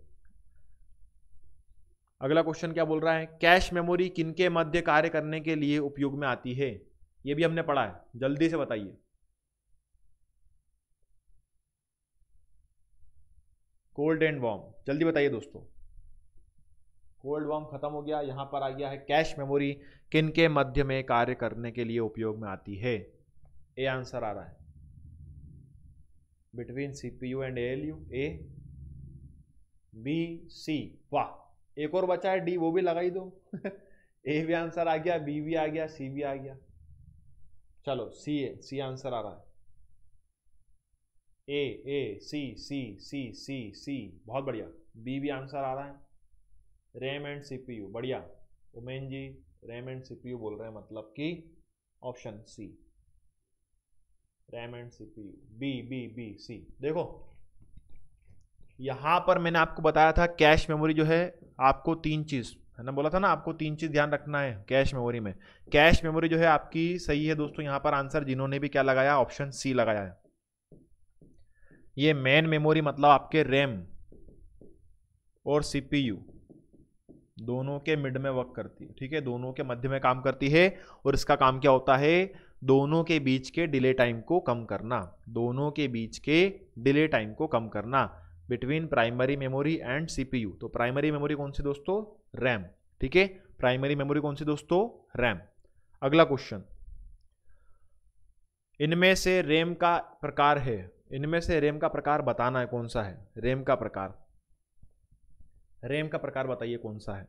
अगला क्वेश्चन क्या बोल रहा है कैश मेमोरी किनके मध्य कार्य करने के लिए उपयोग में आती है ये भी हमने पढ़ा है जल्दी से बताइए कोल्ड एंड वॉर्म जल्दी बताइए दोस्तों कोल्ड वॉर्म खत्म हो गया यहां पर आ गया है कैश मेमोरी किनके मध्य में कार्य करने के लिए उपयोग में आती है ए आंसर आ रहा है between CPU and ALU A B C वाह एक और बचा है डी वो भी लगाई दो [laughs] ए भी आंसर आ गया बी भी आ गया सी भी आ गया चलो सी ए सी आंसर आ रहा है ए ए सी सी सी सी सी बहुत बढ़िया बी भी आंसर आ रहा है रैम एंड सीपीयू बढ़िया उमेन जी रैम एंड सीपीयू बोल रहे हैं मतलब कि option C RAM and CPU B B B C देखो यहाँ पर मैंने आपको बताया था कैश मेमोरी जो है आपको तीन चीज़ है ना बोला था ना आपको तीन चीज़ ध्यान रखना है कैश मेमोरी में कैश मेमोरी जो है आपकी सही है दोस्तों यहाँ पर आंसर जिन्होंने भी क्या लगाया ऑप्शन सी लगाया है ये मेन मेमोरी मतलब आपके रैम और सीपीयू दोनों के मिड में वर्क करती है ठीक है दोनों के मध्य में काम करती है और इसका काम क्या होता है दोनों के बीच के डिले टाइम को कम करना दोनों के बीच के डिले टाइम को कम करना between primary memory and CPU तो प्राइमरी मेमोरी कौन सी दोस्तों रैम ठीक है प्राइमरी मेमोरी कौन सी दोस्तों रैम अगला क्वेश्चन इनमें से रेम का प्रकार है इनमें से रेम का प्रकार बताना है कौन सा है रेम का प्रकार रेम का प्रकार बताइए कौन सा है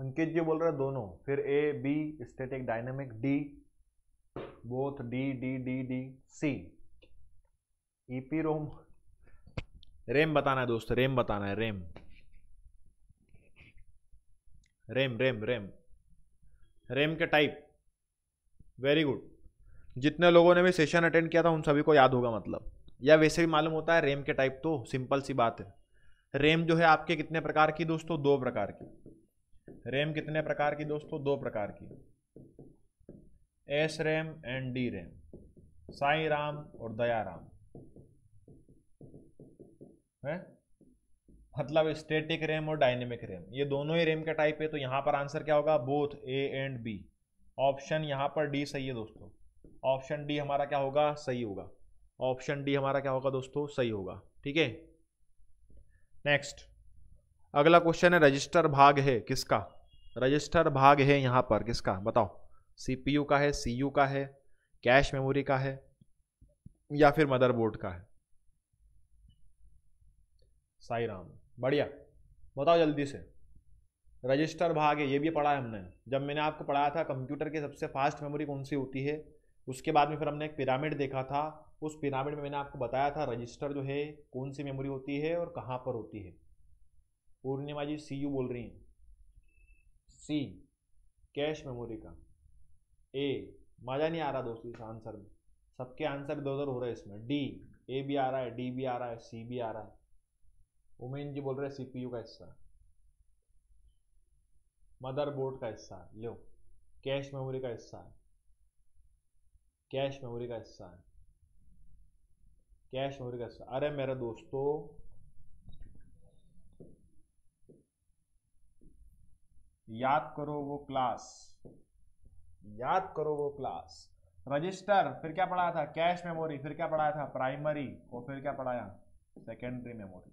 अंकित जी बोल रहे दोनों फिर A B static dynamic D both D D D D C EP ROM RAM बताना है दोस्त रेम बताना है RAM RAM RAM RAM RAM के टाइप वेरी गुड जितने लोगों ने भी सेशन अटेंड किया था उन सभी को याद होगा मतलब या वैसे भी मालूम होता है रेम के टाइप तो सिंपल सी बात है रेम जो है आपके कितने प्रकार की दोस्तों दो प्रकार की रैम कितने प्रकार की दोस्तों दो प्रकार की S RAM and D RAM Sai Ram और दया राम है मतलब स्टेटिक रैम और डायनेमिक रैम ये दोनों ही रैम के टाइप है तो यहां पर आंसर क्या होगा both A and B option यहां पर डी सही है दोस्तों ऑप्शन डी हमारा क्या होगा सही होगा ऑप्शन डी हमारा क्या होगा दोस्तों सही होगा ठीक है नेक्स्ट अगला क्वेश्चन है रजिस्टर भाग है किसका रजिस्टर भाग है यहाँ पर किसका बताओ सीपीयू का है सीयू का है कैश मेमोरी का है या फिर मदरबोर्ड का है साई राम बढ़िया बताओ जल्दी से रजिस्टर भाग है ये भी पढ़ा है हमने जब मैंने आपको पढ़ाया था कंप्यूटर की सबसे फास्ट मेमोरी कौन सी होती है उसके बाद में फिर हमने एक पिरामिड देखा था उस पिरामिड में मैंने आपको बताया था रजिस्टर जो है कौन सी मेमोरी होती है और कहाँ पर होती है पूर्णिमा जी सी यू बोल रही हैं सी कैश मेमोरी का ए मज़ा नहीं आ रहा दोस्तों इस आंसर में सबके आंसर इधर उधर हो रहे हैं इसमें डी ए भी आ रहा है डी भी आ रहा है सी भी आ रहा है उमेन जी बोल रहे हैं सीपीयू का हिस्सा मदरबोर्ड का हिस्सा लो कैश मेमोरी का हिस्सा है कैश मेमोरी का हिस्सा है कैश मेमोरी का हिस्सा अरे मेरे दोस्तों याद करो वो क्लास याद करो वो क्लास रजिस्टर फिर क्या पढ़ाया था कैश मेमोरी फिर क्या पढ़ाया था प्राइमरी और फिर क्या पढ़ाया सेकेंडरी मेमोरी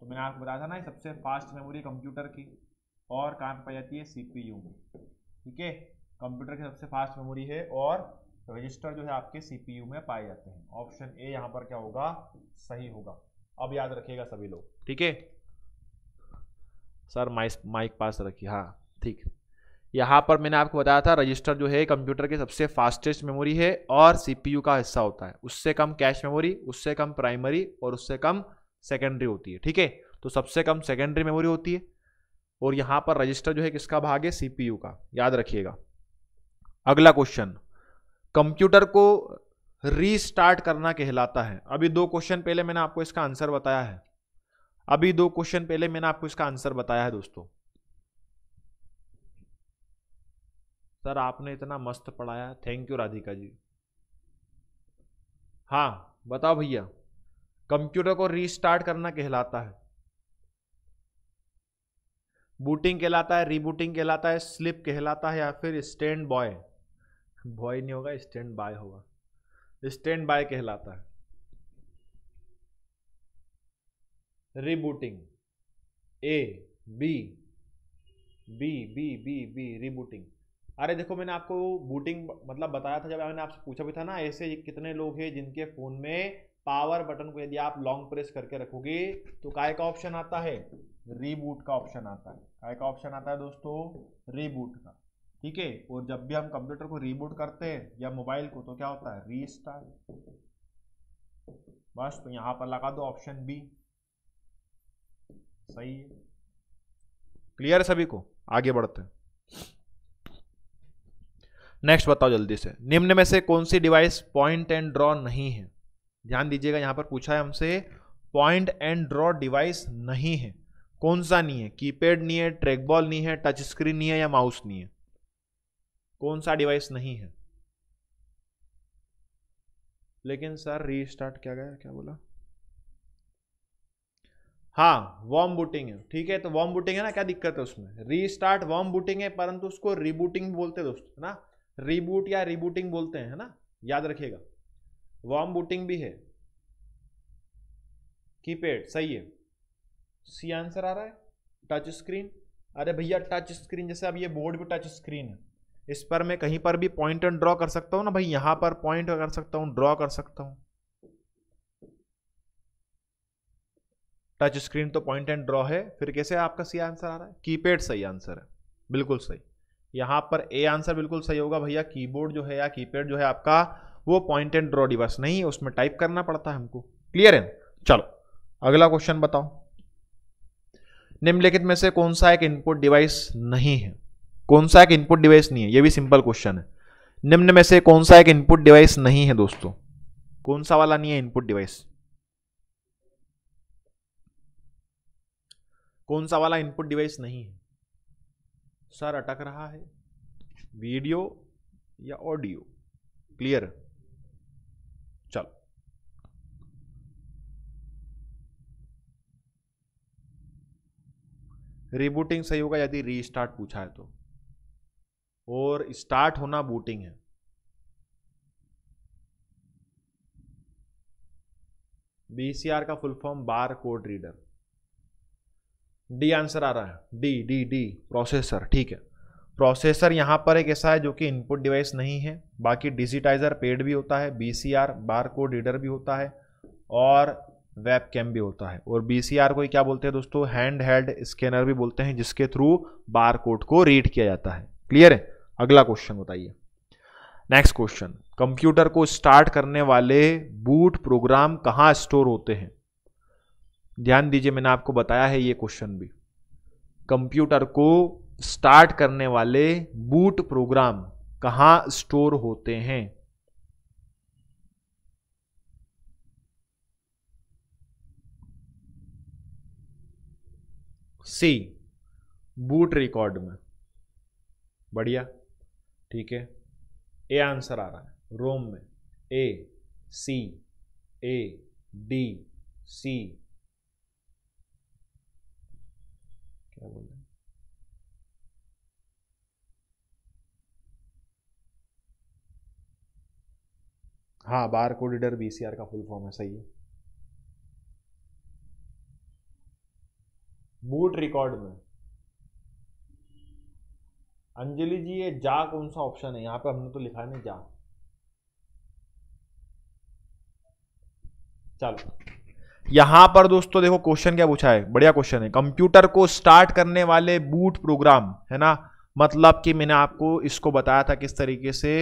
तो मैंने आपको बताया था ना सबसे फास्ट मेमोरी कंप्यूटर की और कहाँ पर पाई जाती है सीपीयू में ठीक है कंप्यूटर की सबसे फास्ट मेमोरी है और रजिस्टर जो है आपके सीपीयू में पाए जाते हैं ऑप्शन ए यहाँ पर क्या होगा सही होगा अब याद रखिएगा सभी लोग ठीक है सर माइक माइक पास रखिए हाँ ठीक यहाँ पर मैंने आपको बताया था रजिस्टर जो है कंप्यूटर के सबसे फास्टेस्ट मेमोरी है और सीपीयू का हिस्सा होता है उससे कम कैश मेमोरी उससे कम प्राइमरी और उससे कम सेकेंडरी होती है ठीक है तो सबसे कम सेकेंडरी मेमोरी होती है और यहाँ पर रजिस्टर जो है किसका भाग है सीपीयू का याद रखिएगा अगला क्वेश्चन कंप्यूटर को रीस्टार्ट करना कहलाता है अभी दो क्वेश्चन पहले मैंने आपको इसका आंसर बताया है अभी दो क्वेश्चन पहले मैंने आपको इसका आंसर बताया है दोस्तों सर आपने इतना मस्त पढ़ाया थैंक यू राधिका जी हाँ बताओ भैया कंप्यूटर को रीस्टार्ट करना कहलाता है बूटिंग कहलाता है रीबूटिंग कहलाता है स्लिप कहलाता है या फिर स्टैंड बॉय बॉय नहीं होगा स्टैंड बाय होगा स्टैंड बाय कहलाता है rebooting A B B B B B rebooting अरे देखो मैंने आपको बूटिंग मतलब बताया था जब मैंने आपसे पूछा भी था ना ऐसे कितने लोग हैं जिनके फ़ोन में पावर बटन को यदि आप लॉन्ग प्रेस करके रखोगे तो काय का ऑप्शन आता है रीबूट का ऑप्शन आता है काय का ऑप्शन आता है दोस्तों रीबूट का ठीक है और जब भी हम कंप्यूटर को रीबूट करते हैं या मोबाइल को तो क्या होता है रीस्टार्ट बस तो यहाँ पर लगा दो ऑप्शन बी सही है क्लियर है सभी को आगे बढ़ते हैं नेक्स्ट बताओ जल्दी से निम्न में से कौन सी डिवाइस पॉइंट एंड ड्रॉ नहीं है ध्यान दीजिएगा यहां पर पूछा है हमसे पॉइंट एंड ड्रॉ डिवाइस नहीं है कौन सा नहीं है कीपैड नहीं है ट्रैकबॉल नहीं है टच स्क्रीन नहीं है या माउस नहीं है कौन सा डिवाइस नहीं है लेकिन सर रीस्टार्ट क्या गया क्या बोला हाँ वॉम बूटिंग है ठीक है तो वॉम बूटिंग है ना क्या दिक्कत है उसमें रीस्टार्ट वॉम बूटिंग है परंतु उसको रिबूटिंग बोलते हैं दोस्तों है ना रिबूट या रिबूटिंग बोलते हैं है ना याद रखिएगा वॉम बूटिंग भी है कीपैड सही है सी आंसर आ रहा है टच स्क्रीन अरे भैया टच स्क्रीन जैसे अब ये बोर्ड भी टच स्क्रीन है इस पर मैं कहीं पर भी पॉइंट एंड ड्रॉ कर सकता हूँ ना भाई यहाँ पर पॉइंट कर सकता हूँ ड्रॉ कर सकता हूँ टच स्क्रीन तो पॉइंट एंड ड्रॉ है फिर कैसे आपका सी आंसर आ रहा है कीपैड सही आंसर है बिल्कुल सही यहाँ पर ए आंसर बिल्कुल सही होगा भैया कीबोर्ड जो है या कीपैड जो है आपका वो पॉइंट एंड ड्रॉ डिवाइस नहीं है उसमें टाइप करना पड़ता है हमको क्लियर है चलो अगला क्वेश्चन बताओ निम्नलिखित में से कौन सा एक इनपुट डिवाइस नहीं है कौन सा एक इनपुट डिवाइस नहीं है ये भी सिंपल क्वेश्चन है निम्न में से कौन सा एक इनपुट डिवाइस नहीं है दोस्तों कौन सा वाला नहीं है इनपुट डिवाइस कौन सा वाला इनपुट डिवाइस नहीं है सर अटक रहा है वीडियो या ऑडियो क्लियर चलो रिबूटिंग सही होगा यदि रीस्टार्ट पूछा है तो और स्टार्ट होना बूटिंग है बीसीआर का full form bar code reader D answer आ रहा है डी डी डी प्रोसेसर ठीक है प्रोसेसर यहाँ पर एक ऐसा है जो कि इनपुट डिवाइस नहीं है बाकी डिजिटाइजर पेड भी होता है B C R bar code reader भी होता है और वेब कैम भी होता है और बी सी आर को क्या बोलते हैं दोस्तों हैंड हेल्ड स्कैनर भी बोलते हैं जिसके थ्रू बार कोड को रीड किया जाता है क्लियर है अगला क्वेश्चन बताइए नेक्स्ट क्वेश्चन कंप्यूटर को स्टार्ट करने वाले बूट प्रोग्राम कहाँ स्टोर होते हैं ध्यान दीजिए मैंने आपको बताया है ये क्वेश्चन भी कंप्यूटर को स्टार्ट करने वाले बूट प्रोग्राम कहां स्टोर होते हैं सी बूट रिकॉर्ड में बढ़िया ठीक है ए आंसर आ रहा है रोम में ए सी ए डी सी क्या बोल रहे हैं हाँ बार कोड रीडर बी का फुल फॉर्म है सही है बूट रिकॉर्ड में अंजलि जी ये जा कौन सा ऑप्शन है यहां पे हमने तो लिखा नहीं जा चलो यहां पर दोस्तों देखो क्वेश्चन क्या पूछा है बढ़िया क्वेश्चन है कंप्यूटर को स्टार्ट करने वाले बूट प्रोग्राम है ना मतलब कि मैंने आपको इसको बताया था किस तरीके से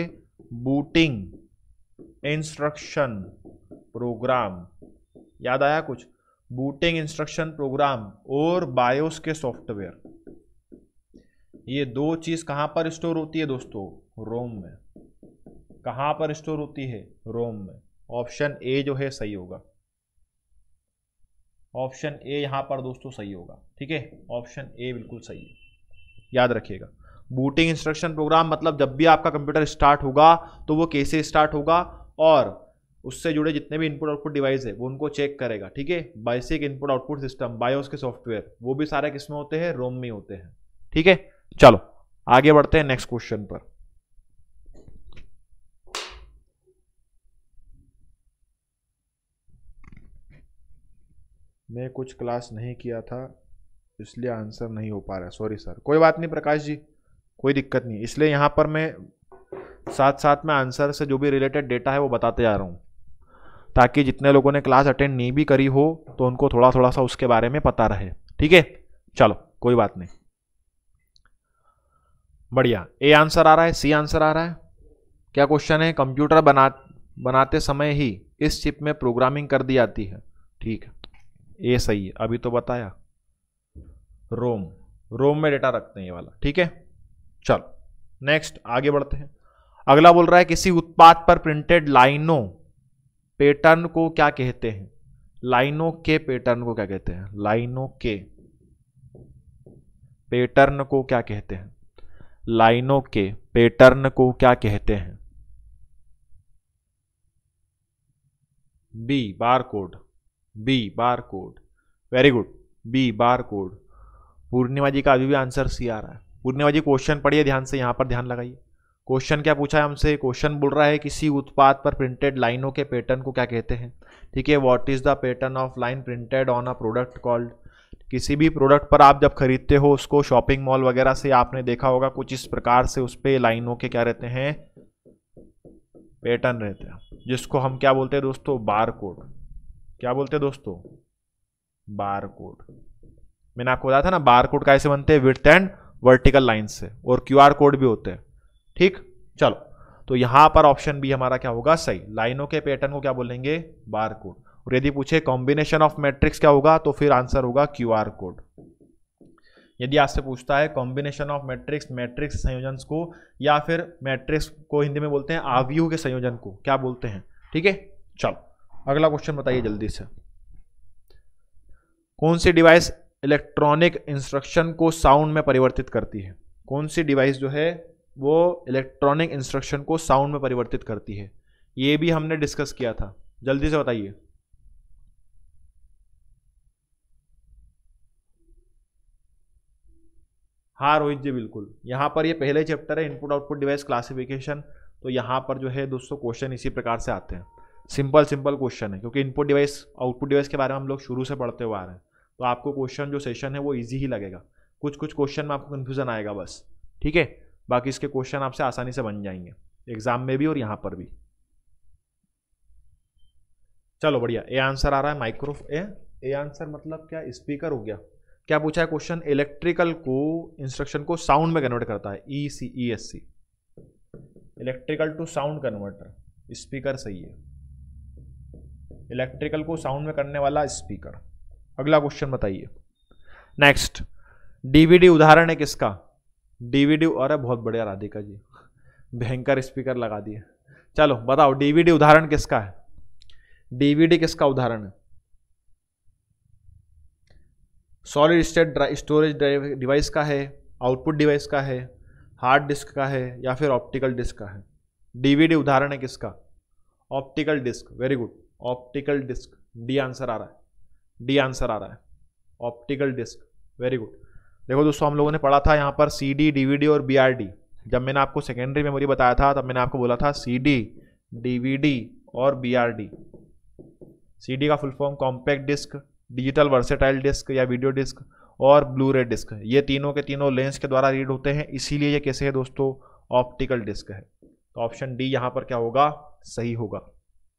बूटिंग इंस्ट्रक्शन प्रोग्राम याद आया कुछ बूटिंग इंस्ट्रक्शन प्रोग्राम और बायोस के सॉफ्टवेयर ये दो चीज कहां पर स्टोर होती है दोस्तों रोम में कहां पर स्टोर होती है रोम में ऑप्शन ए जो है सही होगा ऑप्शन ए यहाँ पर दोस्तों सही होगा ठीक है ऑप्शन ए बिल्कुल सही है याद रखिएगा बूटिंग इंस्ट्रक्शन प्रोग्राम मतलब जब भी आपका कंप्यूटर स्टार्ट होगा तो वो कैसे स्टार्ट होगा और उससे जुड़े जितने भी इनपुट आउटपुट डिवाइस है वो उनको चेक करेगा ठीक है basic input output system BIOS के सॉफ्टवेयर वो भी सारे किसमें होते हैं रोम में होते हैं ठीक है चलो आगे बढ़ते हैं नेक्स्ट क्वेश्चन पर मैं कुछ क्लास नहीं किया था इसलिए आंसर नहीं हो पा रहा सॉरी सर कोई बात नहीं प्रकाश जी कोई दिक्कत नहीं इसलिए यहाँ पर मैं साथ साथ में आंसर से जो भी रिलेटेड डेटा है वो बताते जा रहा हूँ ताकि जितने लोगों ने क्लास अटेंड नहीं भी करी हो तो उनको थोड़ा थोड़ा सा उसके बारे में पता रहे ठीक है चलो कोई बात नहीं बढ़िया ए आंसर आ रहा है सी आंसर आ रहा है क्या क्वेश्चन है कंप्यूटर बना बनाते समय ही इस चिप में प्रोग्रामिंग कर दी जाती है ठीक है ए सही है अभी तो बताया रोम रोम में डेटा रखते हैं ये वाला ठीक है चलो नेक्स्ट आगे बढ़ते हैं अगला बोल रहा है किसी उत्पाद पर प्रिंटेड लाइनों पैटर्न को क्या कहते हैं लाइनों के पैटर्न को क्या कहते हैं लाइनों के पैटर्न को क्या कहते हैं लाइनों के पैटर्न को क्या कहते हैं B bar code B bar code very good B bar code Purnima ji का अभी भी आंसर सी आ रहा है पूर्णिमा जी क्वेश्चन पढ़िए ध्यान से यहाँ पर ध्यान लगाइए क्वेश्चन क्या पूछा है हमसे क्वेश्चन बोल रहा है किसी उत्पाद पर प्रिंटेड लाइनों के पैटर्न को क्या कहते हैं ठीक है what is the pattern of line printed on a product called किसी भी प्रोडक्ट पर आप जब खरीदते हो उसको शॉपिंग मॉल वगैरह से आपने देखा होगा कुछ इस प्रकार से उस पर लाइनों के क्या रहते हैं पैटर्न रहते हैं जिसको हम क्या बोलते हैं दोस्तों बार कोड क्या बोलते हैं दोस्तों बार कोड मैंने आपको बताया था ना बार कोड कैसे बनते हैं विथ एंड वर्टिकल लाइन से और क्यू आर कोड भी होते हैं ठीक चलो तो यहां पर ऑप्शन बी हमारा क्या होगा सही लाइनों के पैटर्न को क्या बोलेंगे बार कोड और यदि पूछे कॉम्बिनेशन ऑफ मैट्रिक्स क्या होगा तो फिर आंसर होगा क्यू आर कोड यदि आपसे पूछता है कॉम्बिनेशन ऑफ मैट्रिक्स मैट्रिक्स संयोजन को या फिर मैट्रिक्स को हिंदी में बोलते हैं आवयु के संयोजन को क्या बोलते हैं ठीक है चलो अगला क्वेश्चन बताइए जल्दी से कौन सी डिवाइस इलेक्ट्रॉनिक इंस्ट्रक्शन को साउंड में परिवर्तित करती है कौन सी डिवाइस जो है वो इलेक्ट्रॉनिक इंस्ट्रक्शन को साउंड में परिवर्तित करती है ये भी हमने डिस्कस किया था जल्दी से बताइए हाँ रोहित जी बिल्कुल यहाँ पर ये पहले चैप्टर है इनपुट आउटपुट डिवाइस क्लासिफिकेशन तो यहाँ पर जो है दोस्तों क्वेश्चन इसी प्रकार से आते हैं सिंपल सिंपल क्वेश्चन है क्योंकि इनपुट डिवाइस आउटपुट डिवाइस के बारे में हम लोग शुरू से पढ़ते हुए आ रहे हैं तो आपको क्वेश्चन जो सेशन है वो ईजी ही लगेगा कुछ कुछ क्वेश्चन में आपको कन्फ्यूजन आएगा बस ठीक है बाकी इसके क्वेश्चन आपसे आसानी से बन जाएंगे एग्जाम में भी और यहाँ पर भी चलो बढ़िया ए आंसर आ रहा है माइक्रो ए ए आंसर मतलब क्या स्पीकर हो गया क्या पूछा है क्वेश्चन इलेक्ट्रिकल को इंस्ट्रक्शन को साउंड में कन्वर्ट करता है E C E S C electrical to sound converter speaker सही है इलेक्ट्रिकल को साउंड में करने वाला स्पीकर अगला क्वेश्चन बताइए नेक्स्ट डीवीडी उदाहरण है किसका डीवीडी अरे बहुत बढ़िया राधिका जी भयंकर स्पीकर लगा दिए चलो बताओ डीवीडी उदाहरण किसका है डीवीडी किसका उदाहरण है सॉलिड स्टेट स्टोरेज डिवाइस का है आउटपुट डिवाइस का है हार्ड डिस्क का है या फिर ऑप्टिकल डिस्क का है डीवीडी उदाहरण है किसका optical disc very good optical disc D answer आ रहा है डी आंसर आ रहा है ऑप्टिकल डिस्क वेरी गुड देखो दोस्तों हम लोगों ने पढ़ा था यहाँ पर C D D V D और बी आर डी जब मैंने आपको सेकेंडरी मेमोरी बताया था तब मैंने आपको बोला था C D D V D और B R D C D का full form compact disc digital versatile disc या वीडियो डिस्क और ब्लू रे डिस्क ये तीनों के तीनों लेंस के द्वारा रीड होते हैं इसीलिए ये कैसे है दोस्तों ऑप्टिकल डिस्क है तो ऑप्शन डी यहाँ पर क्या होगा सही होगा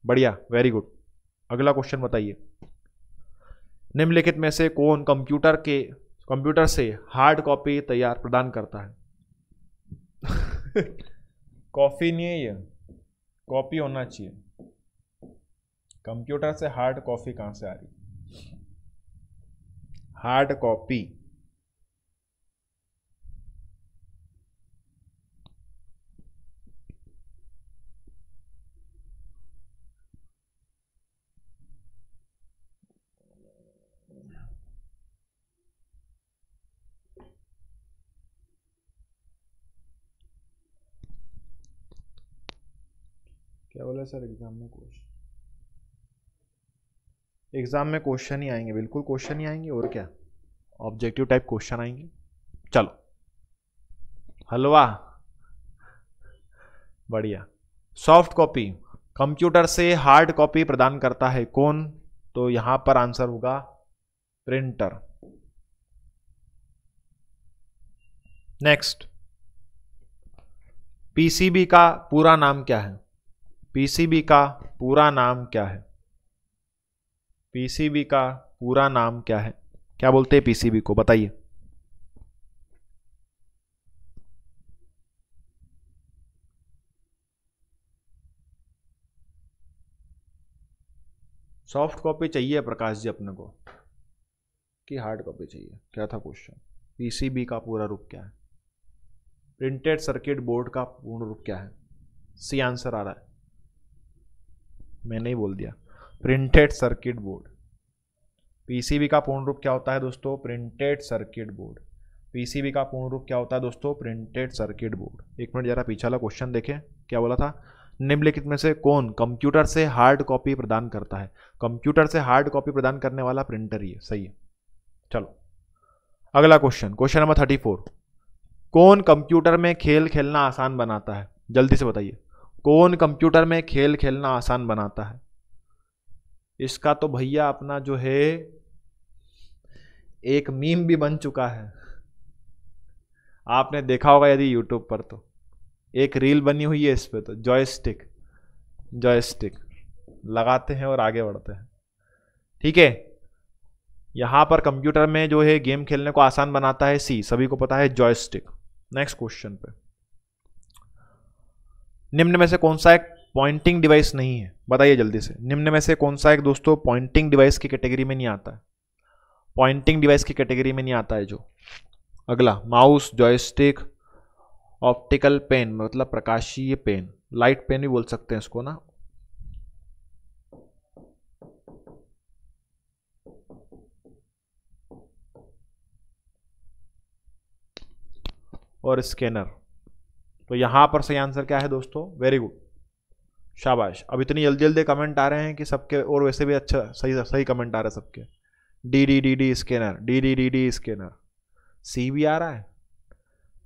बढ़िया वेरी गुड अगला क्वेश्चन बताइए निम्नलिखित में से कौन कंप्यूटर के कंप्यूटर से हार्ड कॉपी तैयार प्रदान करता है कॉपी [laughs] नहीं है ये कॉपी होना चाहिए कंप्यूटर से हार्ड कॉपी कहां से आ रही हार्ड कॉपी क्या बोला सर एग्ज़ाम में क्वेश्चन एग्ज़ाम में क्वेश्चन ही आएंगे बिल्कुल क्वेश्चन ही आएंगे और क्या ऑब्जेक्टिव टाइप क्वेश्चन आएंगे चलो हलवा बढ़िया सॉफ्ट कॉपी कंप्यूटर से हार्ड कॉपी प्रदान करता है कौन तो यहां पर आंसर होगा प्रिंटर नेक्स्ट पीसीबी का पूरा नाम क्या है पीसीबी का पूरा नाम क्या है पीसीबी का पूरा नाम क्या है क्या बोलते हैं पीसीबी को बताइए सॉफ्ट कॉपी चाहिए प्रकाश जी अपने को कि हार्ड कॉपी चाहिए क्या था क्वेश्चन पीसीबी का पूरा रूप क्या है प्रिंटेड सर्किट बोर्ड का पूर्ण रूप क्या है सी आंसर आ रहा है मैंने ही बोल दिया प्रिंटेड सर्किट बोर्ड पीसीबी का पूर्ण रूप क्या होता है दोस्तों प्रिंटेड सर्किट बोर्ड पीसीबी का पूर्ण रूप क्या होता है दोस्तों प्रिंटेड सर्किट बोर्ड एक मिनट जरा पीछे वाला क्वेश्चन देखें क्या बोला था निम्नलिखित में से कौन कंप्यूटर से हार्ड कॉपी प्रदान करता है कंप्यूटर से हार्ड कॉपी प्रदान करने वाला प्रिंटर ही है सही है चलो अगला question question number thirty four कौन कंप्यूटर में खेल खेलना आसान बनाता है जल्दी से बताइए कौन कंप्यूटर में खेल खेलना आसान बनाता है इसका तो भैया अपना जो है एक मीम भी बन चुका है आपने देखा होगा यदि यूट्यूब पर तो एक रील बनी हुई है इस पर तो जॉयस्टिक जॉयस्टिक लगाते हैं और आगे बढ़ते हैं ठीक है यहां पर कंप्यूटर में जो है गेम खेलने को आसान बनाता है सी सभी को पता है जॉयस्टिक नेक्स्ट क्वेश्चन पे निम्न में से कौन सा एक पॉइंटिंग डिवाइस नहीं है बताइए जल्दी से निम्न में से कौन सा एक दोस्तों पॉइंटिंग डिवाइस की कैटेगरी में नहीं आता है पॉइंटिंग डिवाइस की कैटेगरी में नहीं आता है जो अगला माउस जॉयस्टिक ऑप्टिकल पेन मतलब प्रकाशीय पेन लाइट पेन भी बोल सकते हैं इसको ना और स्कैनर तो यहां पर सही आंसर क्या है दोस्तों वेरी गुड शाबाश अब इतनी जल्दी जल्दी कमेंट आ रहे हैं कि सबके और वैसे भी अच्छा सही सही कमेंट आ रहे हैं सबके D D D D scanner D D D D scanner C भी आ रहा है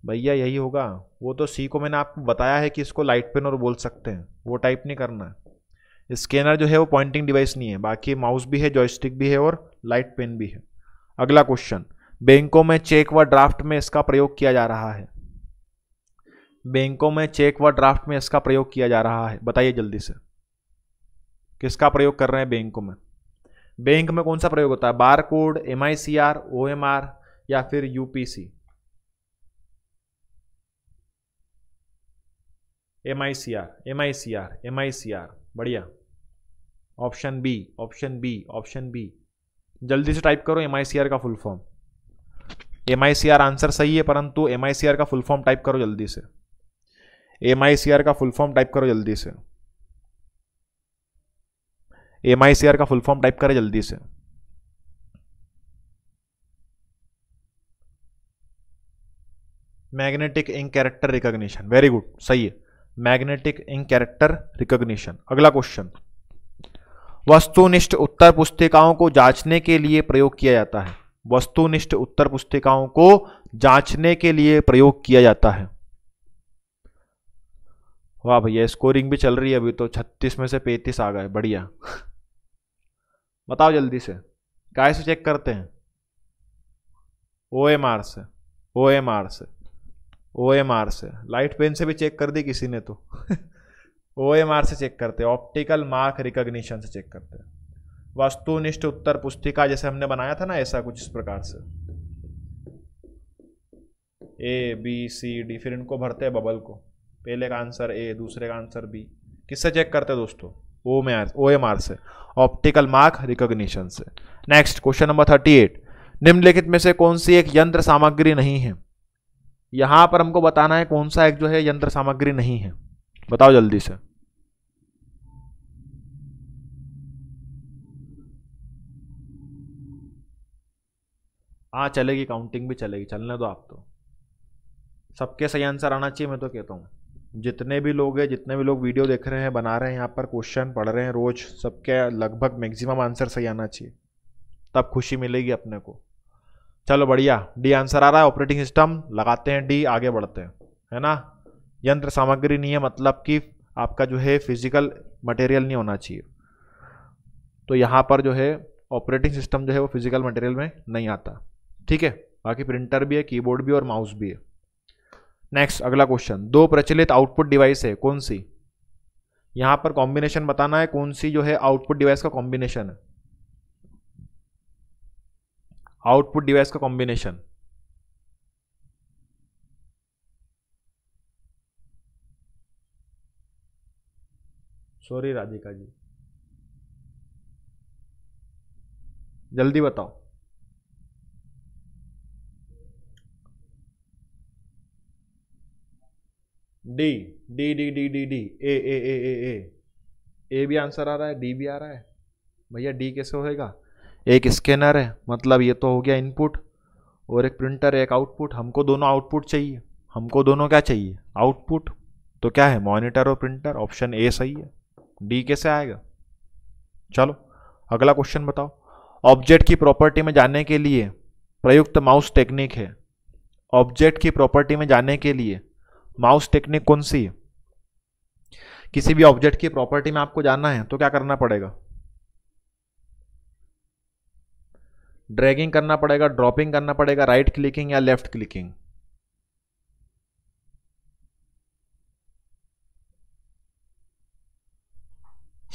भैया यही होगा वो तो सी को मैंने आपको बताया है कि इसको लाइट पेन और बोल सकते हैं वो टाइप नहीं करना है स्कैनर जो है वो पॉइंटिंग डिवाइस नहीं है बाकी माउस भी है जॉयस्टिक भी है और लाइट पेन भी है अगला क्वेश्चन बैंकों में चेक व ड्राफ्ट में इसका प्रयोग किया जा रहा है बैंकों में चेक व ड्राफ्ट में इसका प्रयोग किया जा रहा है बताइए जल्दी से किसका प्रयोग कर रहे हैं बैंकों में बैंक में कौन सा प्रयोग होता है bar code M I C R O M R या फिर UPC M I C R M I C R M I C R बढ़िया option B option B option B जल्दी से टाइप करो एम आई सी आर का full form M I C R answer सही है परंतु M का full form type करो जल्दी से एम आई सी आर का फुल फॉर्म टाइप करो जल्दी से एम आई सी आर का फुल फॉर्म टाइप करें जल्दी से magnetic ink character recognition very good सही है मैग्नेटिक इंक कैरेक्टर रिकॉग्निशन अगला क्वेश्चन वस्तुनिष्ठ उत्तर पुस्तिकाओं को जांचने के लिए प्रयोग किया जाता है वस्तुनिष्ठ उत्तर पुस्तिकाओं को जांचने के लिए प्रयोग किया जाता है वाह भैया स्कोरिंग भी चल रही है अभी तो 36 में से 35 आ गए बढ़िया बताओ जल्दी से काय से चेक करते हैं ओ एम आर से ओ एम आर से ओ एम आर से लाइट पेन से भी चेक कर दी किसी ने तो ओ एम आर से चेक करते हैं ऑप्टिकल मार्क रिकग्निशन से चेक करते हैं वस्तुनिष्ठ उत्तर पुस्तिका जैसे हमने बनाया था ना ऐसा कुछ इस प्रकार से ए बी सी डी फिर इनको भरते हैं बबल को पहले का आंसर ए दूसरे का आंसर बी किससे चेक करते हैं दोस्तों ओ में ओ एम आर से ऑप्टिकल मार्क रिकॉग्निशन से next question number thirty eight निम्नलिखित में से कौन सी एक यंत्र सामग्री नहीं है यहां पर हमको बताना है कौन सा एक जो है यंत्र सामग्री नहीं है बताओ जल्दी से हाँ चलेगी काउंटिंग भी चलेगी चलने दो आप तो सबके सही आंसर आना चाहिए मैं तो कहता हूँ जितने भी लोग हैं जितने भी लोग वीडियो देख रहे हैं बना रहे हैं यहाँ पर क्वेश्चन पढ़ रहे हैं रोज सबके लगभग मैक्सिमम आंसर सही आना चाहिए तब खुशी मिलेगी अपने को चलो बढ़िया डी आंसर आ रहा है ऑपरेटिंग सिस्टम लगाते हैं डी आगे बढ़ते हैं है ना यंत्र सामग्री नहीं है मतलब कि आपका जो है फिजिकल मटेरियल नहीं होना चाहिए तो यहाँ पर जो है ऑपरेटिंग सिस्टम जो है वो फिजिकल मटेरियल में नहीं आता ठीक है बाकी प्रिंटर भी है कीबोर्ड भी और माउस भी है नेक्स्ट अगला क्वेश्चन दो प्रचलित आउटपुट डिवाइस है कौन सी यहां पर कॉम्बिनेशन बताना है कौन सी जो है आउटपुट डिवाइस का कॉम्बिनेशन है आउटपुट डिवाइस का कॉम्बिनेशन सॉरी राधिका जी जल्दी बताओ D D D D D D A A A A A A भी आंसर आ रहा है डी भी आ रहा है भैया डी कैसे होएगा एक स्कैनर है मतलब ये तो हो गया इनपुट और एक प्रिंटर एक आउटपुट हमको दोनों आउटपुट चाहिए हमको दोनों क्या चाहिए आउटपुट तो क्या है मॉनिटर और प्रिंटर ऑप्शन ए सही है डी कैसे आएगा चलो अगला क्वेश्चन बताओ ऑब्जेक्ट की प्रॉपर्टी में जाने के लिए प्रयुक्त माउस टेक्निक है ऑब्जेक्ट की प्रॉपर्टी में जाने के लिए माउस टेक्निक कौन सी है किसी भी ऑब्जेक्ट की प्रॉपर्टी में आपको जानना है तो क्या करना पड़ेगा ड्रैगिंग करना पड़ेगा ड्रॉपिंग करना पड़ेगा राइट क्लिकिंग या लेफ्ट क्लिकिंग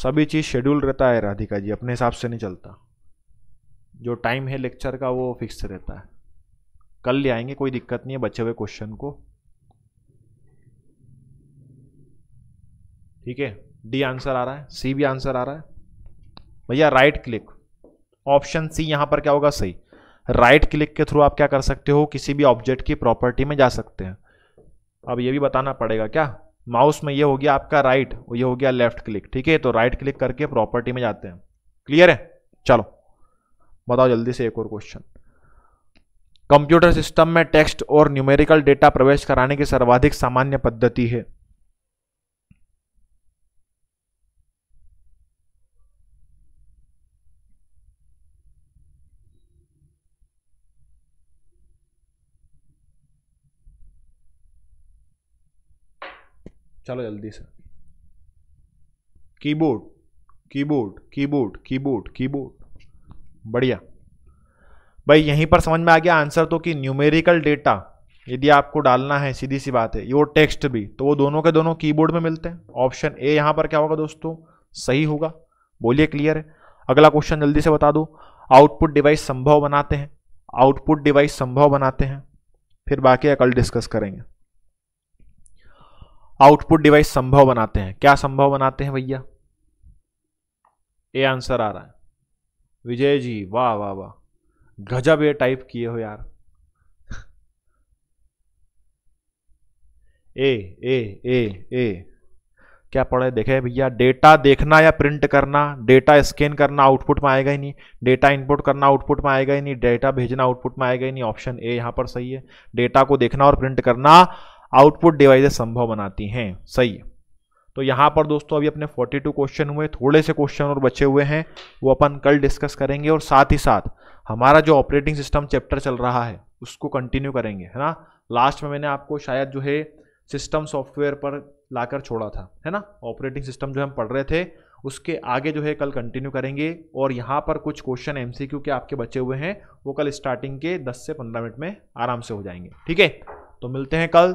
सभी चीज़ शेड्यूल रहता है राधिका जी अपने हिसाब से नहीं चलता जो टाइम है लेक्चर का वो फिक्स रहता है कल ले आएंगे कोई दिक्कत नहीं है बचे हुए क्वेश्चन को ठीक है डी आंसर आ रहा है सी भी आंसर आ रहा है भैया राइट क्लिक ऑप्शन सी यहां पर क्या होगा सही राइट right क्लिक के थ्रू आप क्या कर सकते हो किसी भी ऑब्जेक्ट की प्रॉपर्टी में जा सकते हैं अब ये भी बताना पड़ेगा क्या माउस में ये हो गया आपका राइट right, ये हो गया लेफ्ट क्लिक ठीक है तो राइट right क्लिक करके प्रॉपर्टी में जाते हैं क्लियर है चलो बताओ जल्दी से एक और क्वेश्चन कंप्यूटर सिस्टम में टेक्स्ट और न्यूमेरिकल डेटा प्रवेश कराने की सर्वाधिक सामान्य पद्धति है चलो जल्दी से keyboard keyboard keyboard keyboard keyboard बढ़िया भाई यहीं पर समझ में आ गया आंसर तो कि न्यूमेरिकल डेटा यदि आपको डालना है सीधी सी बात है यो और टेक्स्ट भी तो वो दोनों के दोनों कीबोर्ड में मिलते हैं ऑप्शन ए यहां पर क्या होगा दोस्तों सही होगा बोलिए क्लियर है अगला क्वेश्चन जल्दी से बता दो आउटपुट डिवाइस संभव बनाते हैं आउटपुट डिवाइस संभव बनाते हैं फिर बाकी कल डिस्कस करेंगे आउटपुट डिवाइस संभव बनाते हैं क्या संभव बनाते हैं भैया ए आंसर आ रहा है विजय जी वाह वाह वाह गजब ये टाइप किए हो यार ए ए ए ए क्या पढ़े देखे भैया डेटा देखना या प्रिंट करना डेटा स्कैन करना आउटपुट में आएगा ही नहीं डेटा इनपुट करना आउटपुट में आएगा ही नहीं डेटा भेजना आउटपुट में आएगा ही नहीं ऑप्शन ए यहां पर सही है डेटा को देखना और प्रिंट करना आउटपुट डिवाइसेस संभव बनाती हैं सही है तो यहाँ पर दोस्तों अभी अपने 42 क्वेश्चन हुए थोड़े से क्वेश्चन और बचे हुए हैं वो अपन कल डिस्कस करेंगे और साथ ही साथ हमारा जो ऑपरेटिंग सिस्टम चैप्टर चल रहा है उसको कंटिन्यू करेंगे है ना लास्ट में मैंने आपको शायद जो है सिस्टम सॉफ्टवेयर पर लाकर छोड़ा था है ना ऑपरेटिंग सिस्टम जो हम पढ़ रहे थे उसके आगे जो है कल कंटिन्यू करेंगे और यहाँ पर कुछ क्वेश्चन एम के आपके बचे हुए हैं वो कल स्टार्टिंग के दस से पंद्रह मिनट में आराम से हो जाएंगे ठीक है तो मिलते हैं कल